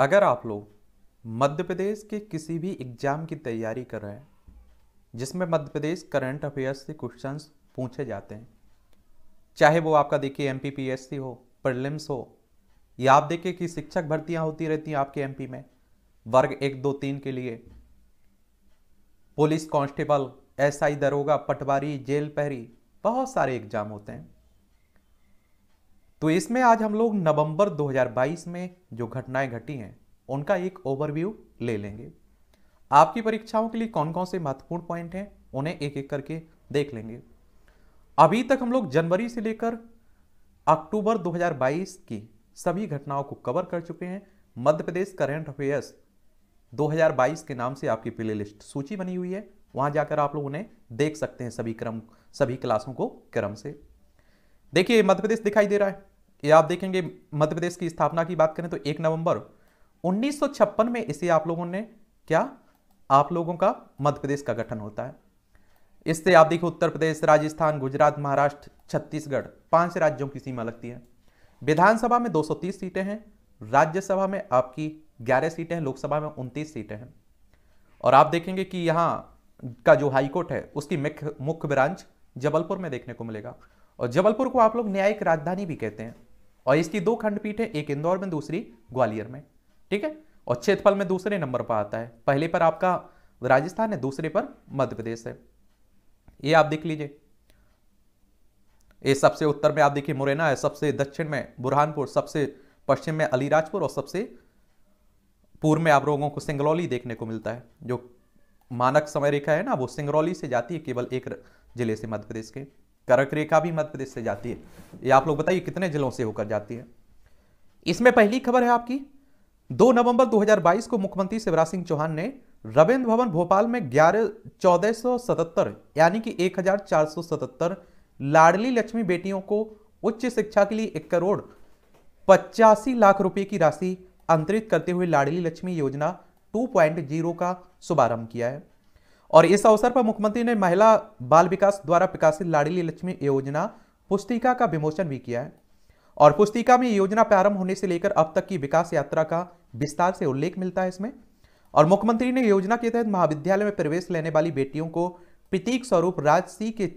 अगर आप लोग मध्य प्रदेश के किसी भी एग्ज़ाम की तैयारी कर रहे हैं जिसमें मध्य प्रदेश करंट अफेयर्स से क्वेश्चंस पूछे जाते हैं चाहे वो आपका देखिए एम हो प्रलिम्स हो या आप देखिए कि शिक्षक भर्तियां होती रहती हैं आपके एमपी में वर्ग एक दो तीन के लिए पुलिस कांस्टेबल एसआई दरोगा पटवारी जेल पहरी बहुत सारे एग्जाम होते हैं तो इसमें आज हम लोग नवंबर 2022 में जो घटनाएं घटी हैं उनका एक ओवरव्यू ले लेंगे आपकी परीक्षाओं के लिए कौन कौन से महत्वपूर्ण पॉइंट हैं उन्हें एक एक करके देख लेंगे अभी तक हम लोग जनवरी से लेकर अक्टूबर 2022 की सभी घटनाओं को कवर कर चुके हैं मध्य प्रदेश करेंट अफेयर्स 2022 के नाम से आपकी प्ले लिस्ट सूची बनी हुई है वहां जाकर आप लोग उन्हें देख सकते हैं सभी क्रम सभी क्लासों को क्रम से देखिए मध्य प्रदेश दिखाई दे रहा है ये आप देखेंगे मध्य प्रदेश की स्थापना की बात करें तो एक नवंबर 1956 में इसे आप लोगों ने क्या आप लोगों का मध्य प्रदेश का गठन होता है इससे आप देखिए उत्तर प्रदेश राजस्थान गुजरात महाराष्ट्र छत्तीसगढ़ पांच राज्यों की सीमा लगती है विधानसभा में 230 सीटें हैं राज्यसभा में आपकी 11 सीटें हैं लोकसभा में उनतीस सीटें हैं और आप देखेंगे कि यहाँ का जो हाईकोर्ट है उसकी मुख्य ब्रांच जबलपुर में देखने को मिलेगा और जबलपुर को आप लोग न्यायिक राजधानी भी कहते हैं और इसकी दो खंडपीठ है एक इंदौर में दूसरी ग्वालियर में ठीक है और क्षेत्रफल में दूसरे नंबर पर आता है पहले पर आपका राजस्थान है दूसरे पर मध्य प्रदेश है ये आप देख लीजिए ये सबसे उत्तर में आप देखिए मुरैना है सबसे दक्षिण में बुरहानपुर सबसे पश्चिम में अलीराजपुर और सबसे पूर्व में आप लोगों को सिंगरौली देखने को मिलता है जो मानक समय रेखा है ना वो सिंगरौली से जाती है केवल एक जिले से मध्य प्रदेश के करक रेखा भी मध्य प्रदेश से जाती है ये आप लोग बताइए कितने जिलों से होकर जाती है इसमें पहली खबर है आपकी दो नवंबर 2022 को मुख्यमंत्री शिवराज सिंह चौहान ने रविंद्र भवन भोपाल में ग्यारह चौदह यानी कि 1477 लाडली लक्ष्मी बेटियों को उच्च शिक्षा के लिए एक करोड़ पचासी लाख रुपए की राशि अंतरित करते हुए लाडली लक्ष्मी योजना 2.0 का शुभारंभ किया है और इस अवसर पर मुख्यमंत्री ने महिला बाल विकास द्वारा प्रकाशित लाडली लक्ष्मी योजना पुस्तिका का विमोचन भी किया है और पुस्तिका में योजना प्रारंभ होने से लेकर अब तक की विकास यात्रा का विस्तार से उल्लेख मिलता है इसमें और मुख्यमंत्री ने योजना के तहत महाविद्यालय में प्रवेश लेने वाली बेटियों को प्रतीक स्वरूप राशि के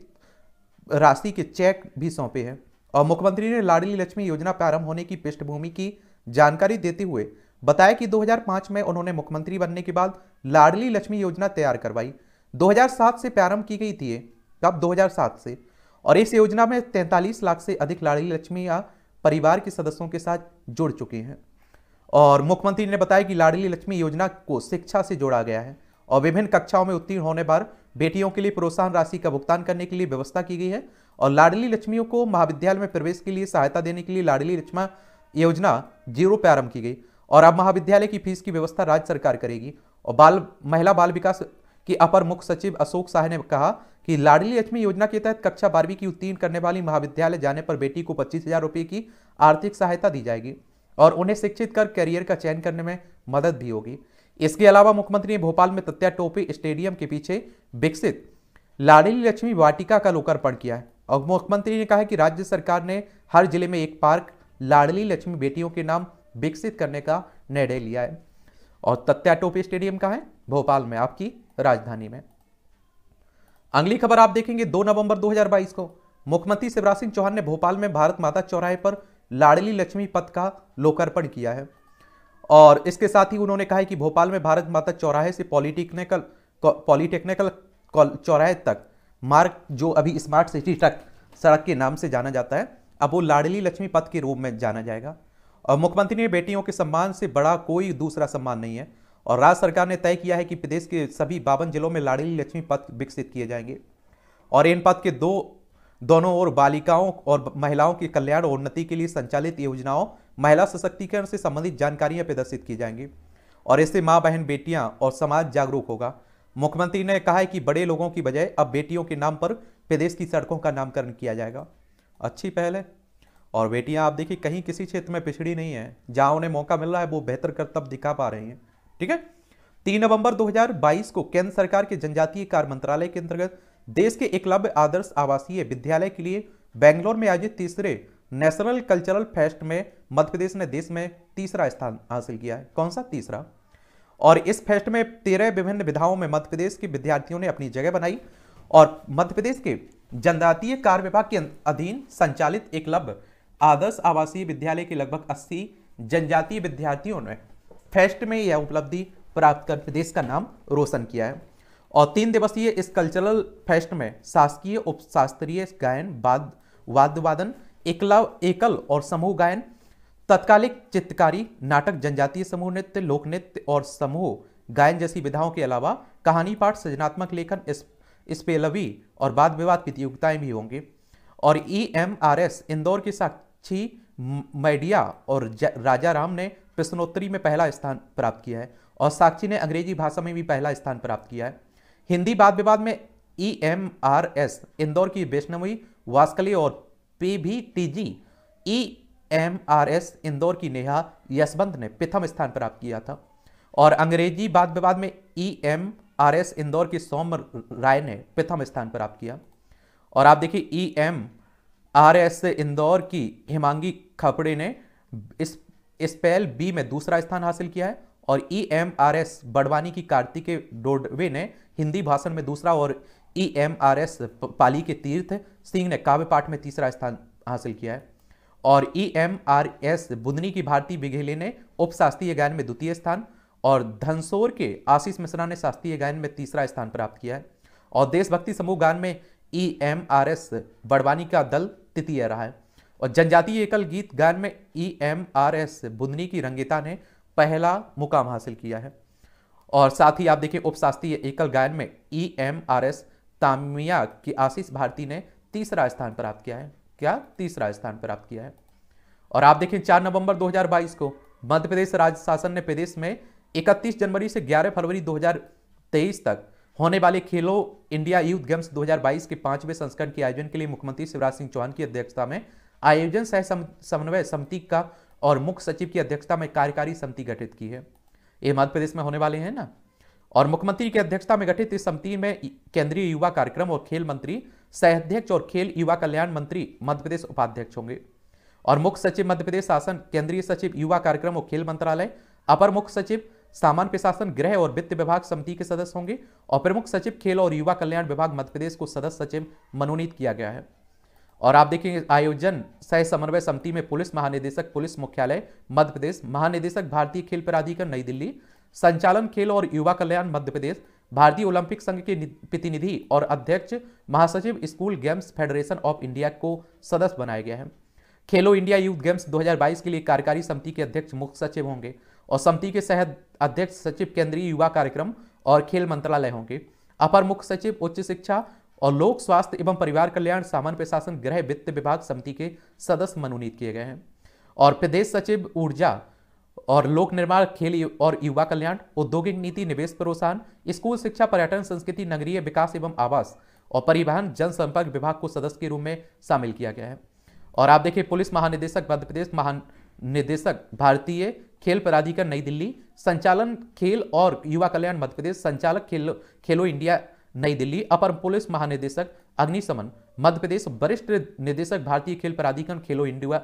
राशि के चेक भी सौंपे हैं और मुख्यमंत्री ने लाडली लक्ष्मी योजना प्रारंभ होने की पृष्ठभूमि की जानकारी देते हुए बताया कि 2005 में उन्होंने मुख्यमंत्री बनने के बाद लाडली लक्ष्मी योजना तैयार करवाई 2007 से प्रारंभ की गई थी कब 2007 से और इस योजना में 43 लाख से अधिक लाडली लक्ष्मी या परिवार के सदस्यों के साथ जुड़ चुके हैं और मुख्यमंत्री ने बताया कि लाडली लक्ष्मी योजना को शिक्षा से जोड़ा गया है और विभिन्न कक्षाओं में उत्तीर्ण होने पर बेटियों के लिए प्रोत्साहन राशि का भुगतान करने के लिए व्यवस्था की गई है और लाडली लक्ष्मियों को महाविद्यालय में प्रवेश के लिए सहायता देने के लिए लाडली लक्ष्मा योजना जीरो प्रारंभ की गई और अब महाविद्यालय की फीस की व्यवस्था राज्य सरकार करेगी और बाल महिला बाल विकास की अपर मुख्य सचिव अशोक शाह ने कहा कि लाडली लक्ष्मी योजना के तहत कक्षा बारहवीं की उत्तीर्ण करने वाली महाविद्यालय जाने पर बेटी को पच्चीस हजार रुपये की आर्थिक सहायता दी जाएगी और उन्हें शिक्षित कर करियर का चयन करने में मदद भी होगी इसके अलावा मुख्यमंत्री ने भोपाल में तत्या टोपी स्टेडियम के पीछे विकसित लाडली लक्ष्मी वाटिका का लोकार्पण किया है और मुख्यमंत्री ने कहा कि राज्य सरकार ने हर जिले में एक पार्क लाडली लक्ष्मी बेटियों के नाम विकसित करने का निर्णय लिया है और तत्या टोपी स्टेडियम का है भोपाल में आपकी राजधानी में अगली खबर आप देखेंगे 2 नवंबर 2022 को मुख्यमंत्री शिवराज सिंह चौहान ने भोपाल में भारत माता चौराहे पर लाडली लक्ष्मी पथ का लोकार्पण किया है और इसके साथ ही उन्होंने कहा कि भोपाल में भारत माता चौराहे से पॉलिटेक्निकल पॉलिटेक्निकल चौराहे तक मार्ग जो अभी स्मार्ट सिटी तक सड़क के नाम से जाना जाता है अब वो लाडली लक्ष्मी पथ के रूप में जाना जाएगा और मुख्यमंत्री ने बेटियों के सम्मान से बड़ा कोई दूसरा सम्मान नहीं है और राज्य सरकार ने तय किया है कि प्रदेश के सभी बावन जिलों में लाड़ी लक्ष्मी पथ विकसित किए जाएंगे और इन पथ के दो दोनों ओर बालिकाओं और महिलाओं के कल्याण और उन्नति के लिए संचालित योजनाओं महिला सशक्तिकरण से संबंधित जानकारियां प्रदर्शित की जाएंगी और इससे माँ बहन बेटियां और समाज जागरूक होगा मुख्यमंत्री ने कहा है कि बड़े लोगों की बजाय अब बेटियों के नाम पर प्रदेश की सड़कों का नामकरण किया जाएगा अच्छी पहल है और बेटियां आप देखिए कहीं किसी क्षेत्र में पिछड़ी नहीं है जहां उन्हें मौका मिल रहा है वो बेहतर कर्तव्य दिखा पा रही हैं ठीक है तीन नवंबर 2022 को केंद्र सरकार के जनजातीय कार्य मंत्रालय के अंतर्गत देश के एकलव्य आदर्श आवासीय विद्यालय के लिए बेंगलोर में आयोजित तीसरे नेशनल कल्चरल फेस्ट में मध्य प्रदेश ने देश में तीसरा स्थान हासिल किया है कौन सा तीसरा और इस फेस्ट में तेरह विभिन्न विधाओं में मध्य प्रदेश के विद्यार्थियों ने अपनी जगह बनाई और मध्य प्रदेश के जनजातीय कार्य विभाग के अधीन संचालित एकलव्य आदर्श आवासीय विद्यालय के लगभग अस्सी जनजातीय विद्यार्थियों ने फेस्ट में यह उपलब्धि प्राप्त कर प्रदेश का नाम रोशन किया है और तीन दिवसीय इस कल्चरल फेस्ट में शासकीय उप शास्त्रीय गायन वाद वाद्य वादन एकला एकल और समूह गायन तत्कालिक चित्रकारी नाटक जनजातीय समूह नृत्य लोक नृत्य और समूह गायन जैसी विधाओं के अलावा कहानी पाठ सृजनात्मक लेखन स्पेलवी और वाद विवाद प्रतियोगिताएँ भी होंगी और E M R S Indore की छी मैडिया और राजा राम ने प्रश्नोत्तरी में पहला स्थान प्राप्त किया है और साक्षी ने अंग्रेजी भाषा में भी पहला स्थान प्राप्त किया है हिंदी वाद विवाद में E M R S Indore की वैष्णवी वास्कली और पी भी T G E M R S Indore की नेहा यशवंत ने प्रथम स्थान प्राप्त किया था और अंग्रेजी वाद विवाद में E M R S Indore की सोम राय ने प्रथम स्थान प्राप्त किया और आप देखिए E e M R S Indore की हिमांगी खपड़े ने इस स्पेल बी में दूसरा स्थान हासिल किया है और E M R S Barwani की कार्तिके डोडवे ने हिंदी भाषण में दूसरा और E M R S Pali के तीर्थ सिंह ने काव्य पाठ में तीसरा स्थान हासिल किया है और E M R S Budni की भारती बिघेले ने उप शास्त्रीय गायन में द्वितीय स्थान और धनसोर के आशीष मिश्रा ने शास्त्रीय गायन में तीसरा स्थान प्राप्त किया है और देशभक्ति समूह गान में E M R S Barwani का दल तृतीय रहा है और जनजातीय एकल गीत गायन में E M R S Budni की रंगीता ने पहला मुकाम हासिल किया है और साथ ही आप देखिए उपशास्त्रीय एकल गायन में E M R S Tamia की आशीष भारती ने तीसरा स्थान प्राप्त किया है क्या तीसरा स्थान प्राप्त किया है और आप देखें 4 नवंबर 2022 को मध्य प्रदेश राज्य शासन ने प्रदेश में 31 जनवरी से 11 फरवरी 2023 तक होने वाले खेलो इंडिया यूथ गेम्स 2022 के पांचवें संस्करण के आयोजन के लिए मुख्यमंत्री शिवराज सिंह चौहान की अध्यक्षता में आयोजन सह समन्वय समिति का और मुख्य सचिव की अध्यक्षता में कार्यकारी समिति गठित की है ये मध्य प्रदेश में होने वाले हैं ना और मुख्यमंत्री की अध्यक्षता में गठित इस समिति में केंद्रीय युवा कार्यक्रम और खेल मंत्री सहाध्यक्ष और खेल युवा कल्याण मंत्री मध्यप्रदेश उपाध्यक्ष होंगे और मुख्य सचिव मध्यप्रदेश शासन केंद्रीय सचिव युवा कार्यक्रम और खेल मंत्रालय अपर मुख्य सचिव सामान्य प्रशासन गृह और वित्त विभाग समिति के सदस्य होंगे और प्रमुख सचिव खेल और युवा कल्याण विभाग मध्य प्रदेश को सदस्य सचिव मनोनीत किया गया है और आप देखेंगे आयोजन सह समन्वय समिति में पुलिस महानिदेशक पुलिस मुख्यालय मध्य प्रदेश महानिदेशक भारतीय खेल प्राधिकरण नई दिल्ली संचालन खेल और युवा कल्याण मध्य प्रदेश भारतीय ओलंपिक संघ के प्रतिनिधि और अध्यक्ष महासचिव school games federation of India को सदस्य बनाया गया है खेलो इंडिया यूथ गेम्स 2022 के लिए कार्यकारी समिति के अध्यक्ष मुख्य सचिव होंगे और समिति के सह अध्यक्ष सचिव केंद्रीय युवा कार्यक्रम और खेल मंत्रालय होंगे अपर मुख्य सचिव उच्च शिक्षा और लोक स्वास्थ्य एवं परिवार कल्याण सामान्य प्रशासन गृह वित्त विभाग समिति के सदस्य मनोनीत किए गए हैं और प्रदेश सचिव ऊर्जा और लोक निर्माण खेल और युवा कल्याण औद्योगिक नीति निवेश प्रोत्साहन स्कूल शिक्षा पर्यटन संस्कृति नगरीय विकास एवं आवास और परिवहन जनसंपर्क विभाग को सदस्य के रूप में शामिल किया गया है और आप देखिए पुलिस महानिदेशक मध्य प्रदेश महानिदेशक भारतीय खेल प्राधिकरण नई दिल्ली संचालन खेल और युवा कल्याण मध्य प्रदेश संचालक खेल खेलो इंडिया नई दिल्ली अपर पुलिस महानिदेशक अग्निशमन मध्य प्रदेश वरिष्ठ निदेशक भारतीय खेल प्राधिकरण खेलो इंडिया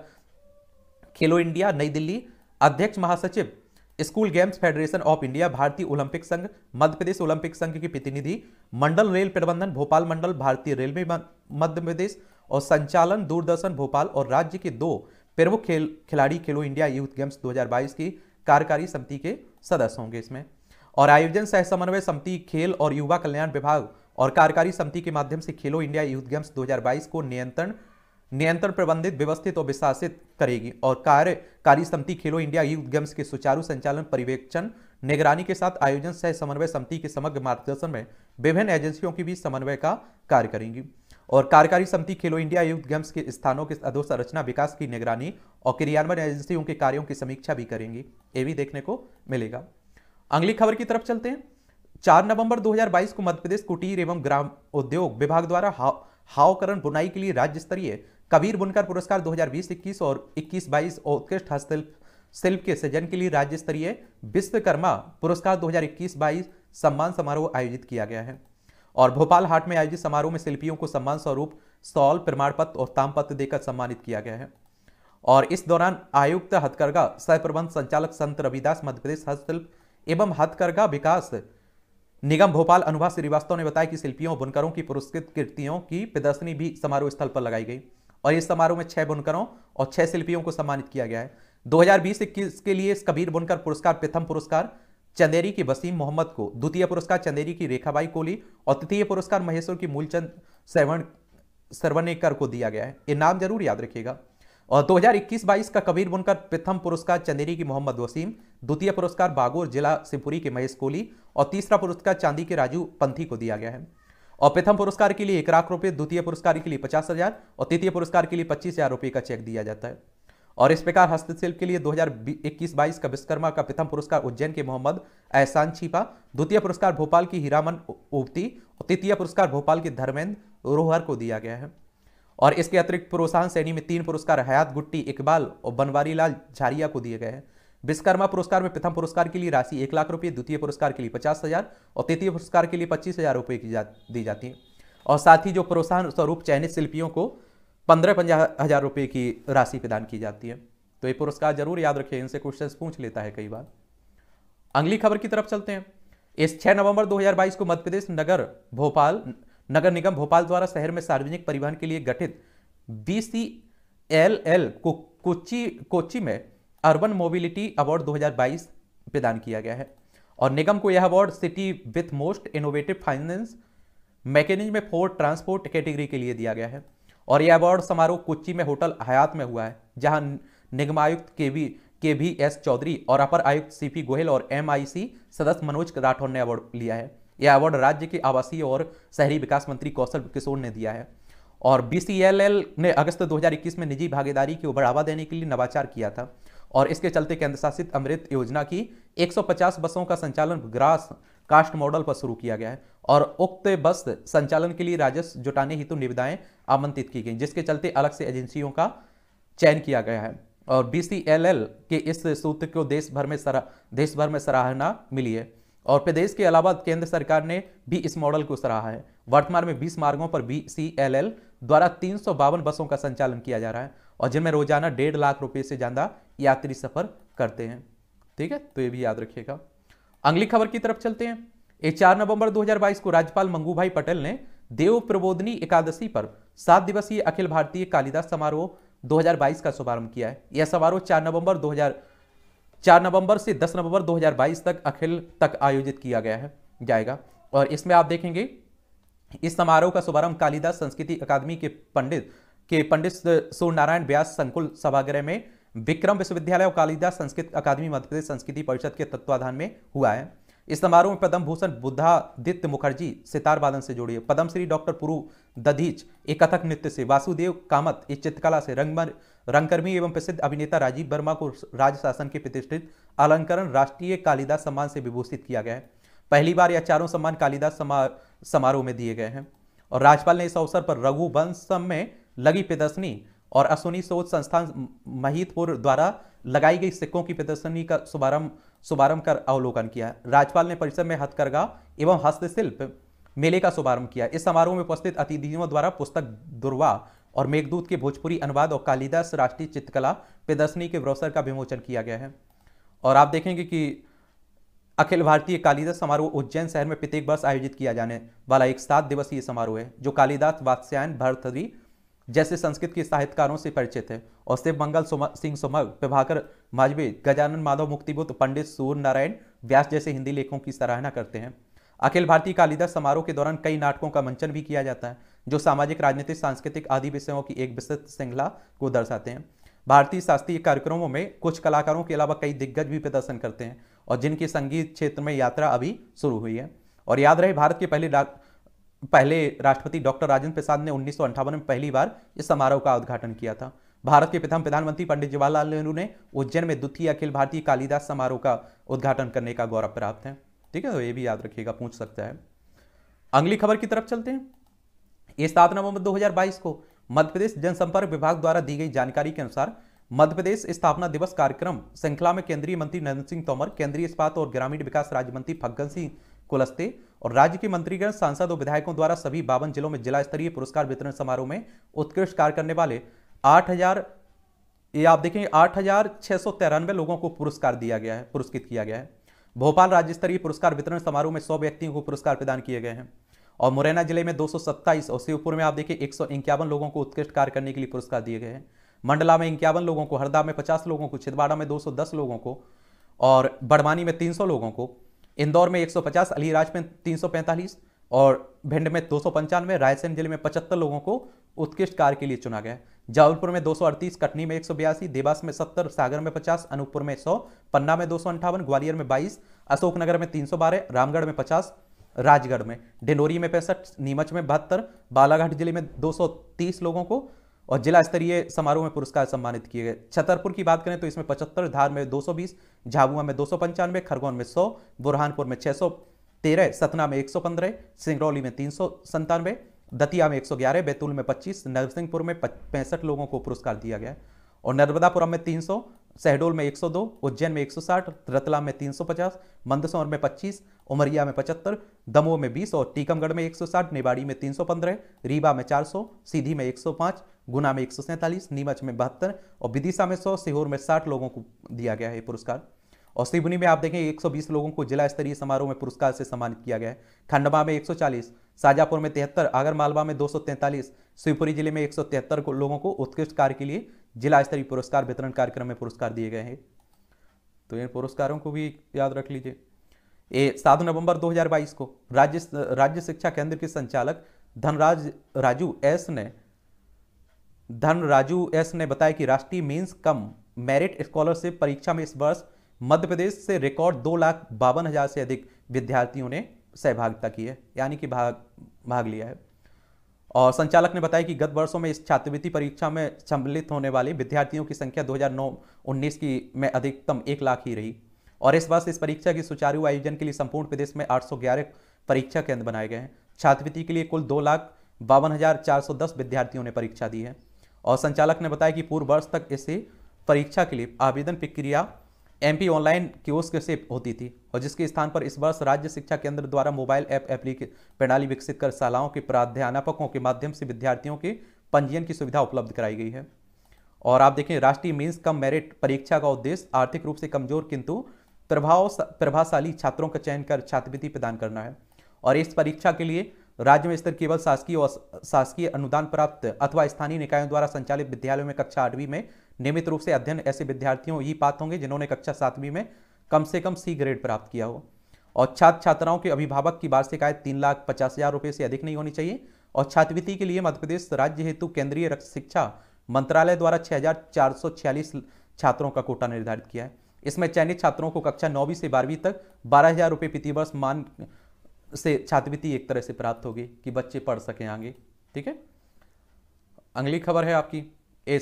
खेलो इंडिया नई दिल्ली अध्यक्ष महासचिव school games federation of India भारतीय ओलंपिक संघ मध्य प्रदेश ओलंपिक संघ की प्रतिनिधि मंडल रेल प्रबंधन भोपाल मंडल भारतीय रेलवे मध्य प्रदेश और संचालन दूरदर्शन भोपाल और राज्य के दो प्रमुख खेल खिलाड़ी खेलो इंडिया यूथ गेम्स 2022 की कार्यकारी समिति के सदस्य होंगे इसमें और आयोजन सह समन्वय समिति खेल और युवा कल्याण विभाग और कार्यकारी समिति के माध्यम से खेलो इंडिया यूथ गेम्स 2022 को नियंत्रण नियंत्रण प्रबंधित व्यवस्थित और विशासित करेगी और कार्यकारी समिति खेलो इंडिया यूथ गेम्स के सुचारू संचालन पर्यवेक्षण निगरानी के साथ आयोजन सह समन्वय समिति के समग्र मार्गदर्शन में विभिन्न एजेंसियों की भी समन्वय का कार्य करेंगी और कार्यकारी समिति खेलो इंडिया यूथ गेम्स के स्थानों के अधोसंरचना विकास की निगरानी और क्रियान्वयन एजेंसियों के कार्यों की समीक्षा भी करेंगी ये भी देखने को मिलेगा अगली खबर की तरफ चलते हैं चार नवंबर 2022 को मध्य प्रदेश कुटीर एवं ग्राम उद्योग विभाग द्वारा हाव, हावकरण बुनाई के लिए राज्य स्तरीय कबीर बुनकर पुरस्कार 2020-21 और 21-22 उत्कृष्ट हस्तशिल्प शिल्प के सृजन के लिए राज्य स्तरीय विश्वकर्मा पुरस्कार 2021-22 सम्मान समारोह आयोजित किया गया है और भोपाल हाट में आयोजित समारोह में शिल्पियों को सम्मान स्वरूप स्टॉल प्रमाण पत्र और तामपत्र देकर सम्मानित किया गया है और इस दौरान आयुक्त हथकरघा सह प्रबंध संचालक संत रविदास मध्यप्रदेश हस्तशिल्प एवं हथकरघा विकास निगम भोपाल अनुभा श्रीवास्तव ने बताया कि शिल्पियों और बुनकरों की पुरस्कृत कृतियों की प्रदर्शनी भी समारोह स्थल पर लगाई गई और इस समारोह में छह बुनकरों और छह शिल्पियों को सम्मानित किया गया है दो हजार के लिए कबीर बुनकर पुरस्कार प्रथम पुरस्कार चंदेरी की वसीम मोहम्मद को द्वितीय पुरस्कार चंदेरी की रेखाबाई कोहली और तृतीय पुरस्कार महेश्वर की मूलचंद सैवण सरवनेकर को दिया गया है ये नाम जरूर याद रखिएगा और 2021-22 का कबीर बुनकर प्रथम पुरस्कार चंदेरी की मोहम्मद वसीम द्वितीय पुरस्कार बागोर जिला सिंहपुरी के महेश कोहली और तीसरा पुरस्कार चांदी के राजू पंथी को दिया गया है और प्रथम पुरस्कार के लिए एक लाख रुपये द्वितीय पुरस्कार के लिए पचास हजार और तृतीय पुरस्कार के लिए पच्चीस हजार रुपये का चेक दिया जाता है और इस प्रकार हस्तशिल्प के लिए 2021-22 का विश्वकर्मा का प्रथम पुरस्कार उज्जैन के मोहम्मद एहसान छिपा द्वितीय पुरस्कार भोपाल की हीरामन उपती और तृतीय पुरस्कार भोपाल के धर्मेंद्र रोहर को दिया गया है और इसके अतिरिक्त प्रोत्साहन श्रेणी में तीन पुरस्कार हयात गुट्टी इकबाल और बनवारी लाल झारिया को दिए गए हैं विश्वकर्मा पुरस्कार में प्रथम पुरस्कार के लिए राशि एक लाख रुपये द्वितीय पुरस्कार के लिए पचास हज़ार और तृतीय पुरस्कार के लिए पच्चीस हज़ार रुपये की जा, दी जाती है और साथ ही जो प्रोत्साहन स्वरूप चयनित शिल्पियों को पंद्रह पंजा हज़ार रुपये की राशि प्रदान की जाती है तो ये पुरस्कार जरूर याद रखिए इनसे क्वेश्चन पूछ लेता है कई बार अगली खबर की तरफ चलते हैं इस 6 नवंबर 2022 को मध्य प्रदेश नगर भोपाल नगर निगम भोपाल द्वारा शहर में सार्वजनिक परिवहन के लिए गठित बी सी एल एल को कोची कोची में अर्बन मोबिलिटी अवार्ड 2022 प्रदान किया गया है और निगम को यह award city with most innovative finance mechanism में फोर ट्रांसपोर्ट कैटेगरी के लिए दिया गया है और यह अवार्ड समारोह कोच्चि में होटल हयात में हुआ है जहां निगमायुक्त के वी के वी एस चौधरी और अपर आयुक्त सीपी गोहिल और एम सदस्य मनोज राठौर ने अवार्ड लिया है यह अवार्ड राज्य के आवासीय और शहरी विकास मंत्री कौशल किशोर ने दिया है और बी ने अगस्त 2021 में निजी भागीदारी को बढ़ावा देने के लिए नवाचार किया था और इसके चलते केंद्र शासित अमृत योजना की 150 बसों का संचालन ग्रास कास्ट मॉडल पर शुरू किया गया है और उक्त बस संचालन के लिए राजस्व जुटाने हेतु निविदाएं आमंत्रित की गई जिसके चलते अलग से एजेंसियों का चयन किया गया है और बी के इस सूत्र को देश भर में सरा देश भर में सराहना मिली है और प्रदेश के अलावा केंद्र सरकार ने भी इस मॉडल को सराहा है वर्तमान में 20 मार्गों पर बी द्वारा तीन बसों का संचालन किया जा रहा है और जिनमें रोजाना डेढ़ लाख रुपए से ज़्यादा यात्री सफर करते हैं ठीक है तो ये भी याद रखिएगा अगली खबर की तरफ चलते हैं ये चार नवंबर 2022 को राज्यपाल मंगू भाई पटेल ने देव प्रबोधनी एकादशी पर सात दिवसीय अखिल भारतीय कालिदास समारोह 2022 का शुभारंभ किया है यह समारोह 4 नवंबर 2000 चार नवंबर से 10 नवंबर 2022 तक अखिल तक आयोजित किया गया है जाएगा और इसमें आप देखेंगे इस समारोह का शुभारंभ कालिदास संस्कृति अकादमी के पंडित के पंडित सूर्यनारायण व्यास संकुल सभागृह में विक्रम विश्वविद्यालय और कालिदास संस्कृत अकादमी मध्यप्रदेश संस्कृति परिषद के तत्वाधान में हुआ है इस समारोह में पद्म भूषण बुद्धादित्य मुखर्जी सितार वादन से जुड़ी है पद्मश्री डॉक्टर पुरु दधीच एक कथक नृत्य से वासुदेव कामत इस चित्रकला से रंगमन रंगकर्मी एवं प्रसिद्ध अभिनेता राजीव वर्मा को राज्य शासन के प्रतिष्ठित अलंकरण राष्ट्रीय कालिदास सम्मान से विभूषित किया गया है पहली बार यह चारों सम्मान कालिदास समारोह में दिए गए हैं और राज्यपाल ने इस अवसर पर रघुवंशम में लगी प्रदर्शनी और असुनी शोध संस्थान महितपुर द्वारा लगाई गई सिक्कों की प्रदर्शनी का शुभारंभ शुभारंभ कर अवलोकन किया राज्यपाल ने परिसर में हथकरघा एवं हस्तशिल्प मेले का शुभारंभ किया इस समारोह में उपस्थित अतिथियों द्वारा पुस्तक दुर्वा और मेघदूत के भोजपुरी अनुवाद और कालिदास राष्ट्रीय चित्रकला प्रदर्शनी के अवसर का विमोचन किया गया है और आप देखेंगे कि अखिल भारतीय कालिदास समारोह उज्जैन शहर में प्रत्येक वर्ष आयोजित किया जाने वाला एक सात दिवसीय समारोह है जो कालिदास वात्स्यायन भरतरी जैसे संस्कृत के साहित्यकारों से परिचित है और शिव मंगल सिंह सुमर प्रभाकर माजवी गजानन माधव मुक्तिबुद्ध पंडित सूर्य नारायण व्यास जैसे हिंदी लेखकों की सराहना करते हैं अखिल भारतीय कालिदास समारोह के दौरान कई नाटकों का मंचन भी किया जाता है जो सामाजिक राजनीतिक सांस्कृतिक आदि विषयों की एक विस्तृत श्रृंखला को दर्शाते हैं भारतीय शास्त्रीय कार्यक्रमों में कुछ कलाकारों के अलावा कई दिग्गज भी प्रदर्शन करते हैं और जिनकी संगीत क्षेत्र में यात्रा अभी शुरू हुई है और याद रहे भारत के पहले पहले राष्ट्रपति डॉक्टर राजेंद्र प्रसाद ने उन्नीस में पहली बार इस समारोह का उद्घाटन किया था भारत के प्रथम प्रधानमंत्री पंडित जवाहरलाल नेहरू ने उज्जैन में द्वितीय अखिल भारतीय कालिदास समारोह का उद्घाटन करने का गौरव प्राप्त है ठीक है तो ये भी याद रखिएगा पूछ सकता है अगली खबर की तरफ चलते हैं ये सात नवंबर 2022 को मध्य प्रदेश जनसंपर्क विभाग द्वारा दी गई जानकारी के अनुसार मध्य प्रदेश स्थापना दिवस कार्यक्रम श्रृंखला में केंद्रीय मंत्री नरेंद्र सिंह तोमर केंद्रीय इस्पात और ग्रामीण विकास राज्य मंत्री फग्गन सिंह कुलस्ते और राज्य के मंत्रीगण सांसद और विधायकों द्वारा सभी बावन जिलों में जिला स्तरीय पुरस्कार वितरण समारोह में उत्कृष्ट कार्य करने वाले आठ हजार ये आप देखें आठ हजार छह सौ तिरानवे लोगों को पुरस्कार दिया गया है पुरस्कृत किया गया है भोपाल राज्य स्तरीय पुरस्कार वितरण समारोह में सौ व्यक्तियों को पुरस्कार प्रदान किए गए हैं और मुरैना जिले में 227 और शिवपुर में आप देखिए एक लोगों को उत्कृष्ट कार्य करने के लिए पुरस्कार दिए गए हैं मंडला में इक्यावन लोगों को हरदा में पचास लोगों को छिंदवाड़ा में 210 लोगों को और बड़वानी में 300 लोगों को इंदौर में 150 अलीराज में 345 और भिंड में दो सौ पंचानवे रायसेन जिले में पचहत्तर लोगों को उत्कृष्ट कार्य के लिए चुना गया जबलपुर में दो कटनी में एक देवास में सत्तर सागर में पचास अनूपपुर में सौ पन्ना में दो ग्वालियर में बाईस अशोकनगर में तीन रामगढ़ में पचास राजगढ़ में डिंडोरी में पैंसठ नीमच में बहत्तर बालाघाट जिले में 230 लोगों को और जिला स्तरीय समारोह में पुरस्कार सम्मानित किए गए छतरपुर की बात करें तो इसमें पचहत्तर धार में 220 झाबुआ में दो खरगोन में 100 बुरहानपुर में 613 सतना में 115 सिंगरौली में तीन दतिया में 111 बैतूल में 25 नरसिंहपुर में पैंसठ लोगों को पुरस्कार दिया गया और नर्मदापुरम में सौ शहडोल में 102, उज्जैन में 160, रतलाम में 350, मंदसौर में 25, उमरिया में 75, दमोह में 20 और टीकमगढ़ में 160, नेवाड़ी में 315, रीवा में 400, सीधी में 105, गुना में एक नीमच में बहत्तर और विदिशा में 100, सीहोर में 60 लोगों को दिया गया है पुरस्कार और सिवनी में आप देखें 120 लोगों को जिला स्तरीय समारोह में पुरस्कार से सम्मानित किया गया है खंडवा में 140, शाजापुर में तिहत्तर आगरमालवा में 243, शिवपुरी जिले में एक लोगों को उत्कृष्ट कार्य के लिए जिला स्तरीय पुरस्कार वितरण कार्यक्रम में पुरस्कार दिए गए हैं तो इन पुरस्कारों को भी याद रख लीजिए ये सात नवंबर 2022 को राज्य राज्य शिक्षा केंद्र के संचालक धनराज राजू एस ने धनराजू एस ने बताया कि राष्ट्रीय मीन्स कम मेरिट स्कॉलरशिप परीक्षा में इस वर्ष मध्य प्रदेश से रिकॉर्ड दो लाख बावन हजार से अधिक विद्यार्थियों ने सहभागिता की है यानी कि भाग भाग लिया है और संचालक ने बताया कि गत वर्षों में इस छात्रवृत्ति परीक्षा में सम्मिलित होने वाले विद्यार्थियों की संख्या 2019 की में अधिकतम एक लाख ही रही और इस वर्ष इस परीक्षा के सुचारू आयोजन के लिए संपूर्ण प्रदेश में 811 परीक्षा केंद्र बनाए गए हैं छात्रवृत्ति के लिए कुल दो लाख बावन हजार चार सौ दस विद्यार्थियों ने परीक्षा दी है और संचालक ने बताया कि पूर्व वर्ष तक इसे परीक्षा के लिए आवेदन प्रक्रिया एमपी ऑनलाइन क्योस्क से होती थी और जिसके स्थान पर इस वर्ष राज्य शिक्षा केंद्र द्वारा मोबाइल ऐप एप्लीके प्रणाली विकसित कर शालाओं के प्राध्यापकों के माध्यम से विद्यार्थियों के पंजीयन की सुविधा उपलब्ध कराई गई है और आप देखें राष्ट्रीय मीन्स कम मेरिट परीक्षा का उद्देश्य आर्थिक रूप से कमजोर किंतु प्रभाव प्रभावशाली छात्रों का चयन कर छात्रवृत्ति प्रदान करना है और इस परीक्षा के लिए राज्य में स्तर केवल शासकीय और शासकीय अनुदान प्राप्त अथवा स्थानीय निकायों द्वारा संचालित विद्यालयों में कक्षा आठवीं में नियमित रूप से अध्ययन ऐसे विद्यार्थियों ही पात होंगे जिन्होंने कक्षा सातवीं में कम से कम सी ग्रेड प्राप्त किया हो और छात्र छात्राओं के अभिभावक की वार्षिक आय तीन लाख पचास हजार रुपये से अधिक नहीं होनी चाहिए और छात्रवृत्ति के लिए मध्यप्रदेश राज्य हेतु केंद्रीय शिक्षा मंत्रालय द्वारा छः छात्रों का कोटा निर्धारित किया है इसमें चयनित छात्रों को कक्षा नौवीं से बारहवीं तक बारह हजार रुपये प्रतिवर्ष मान से छात्रवृत्ति एक तरह से प्राप्त होगी कि बच्चे पढ़ सकें आगे ठीक है अगली खबर है आपकी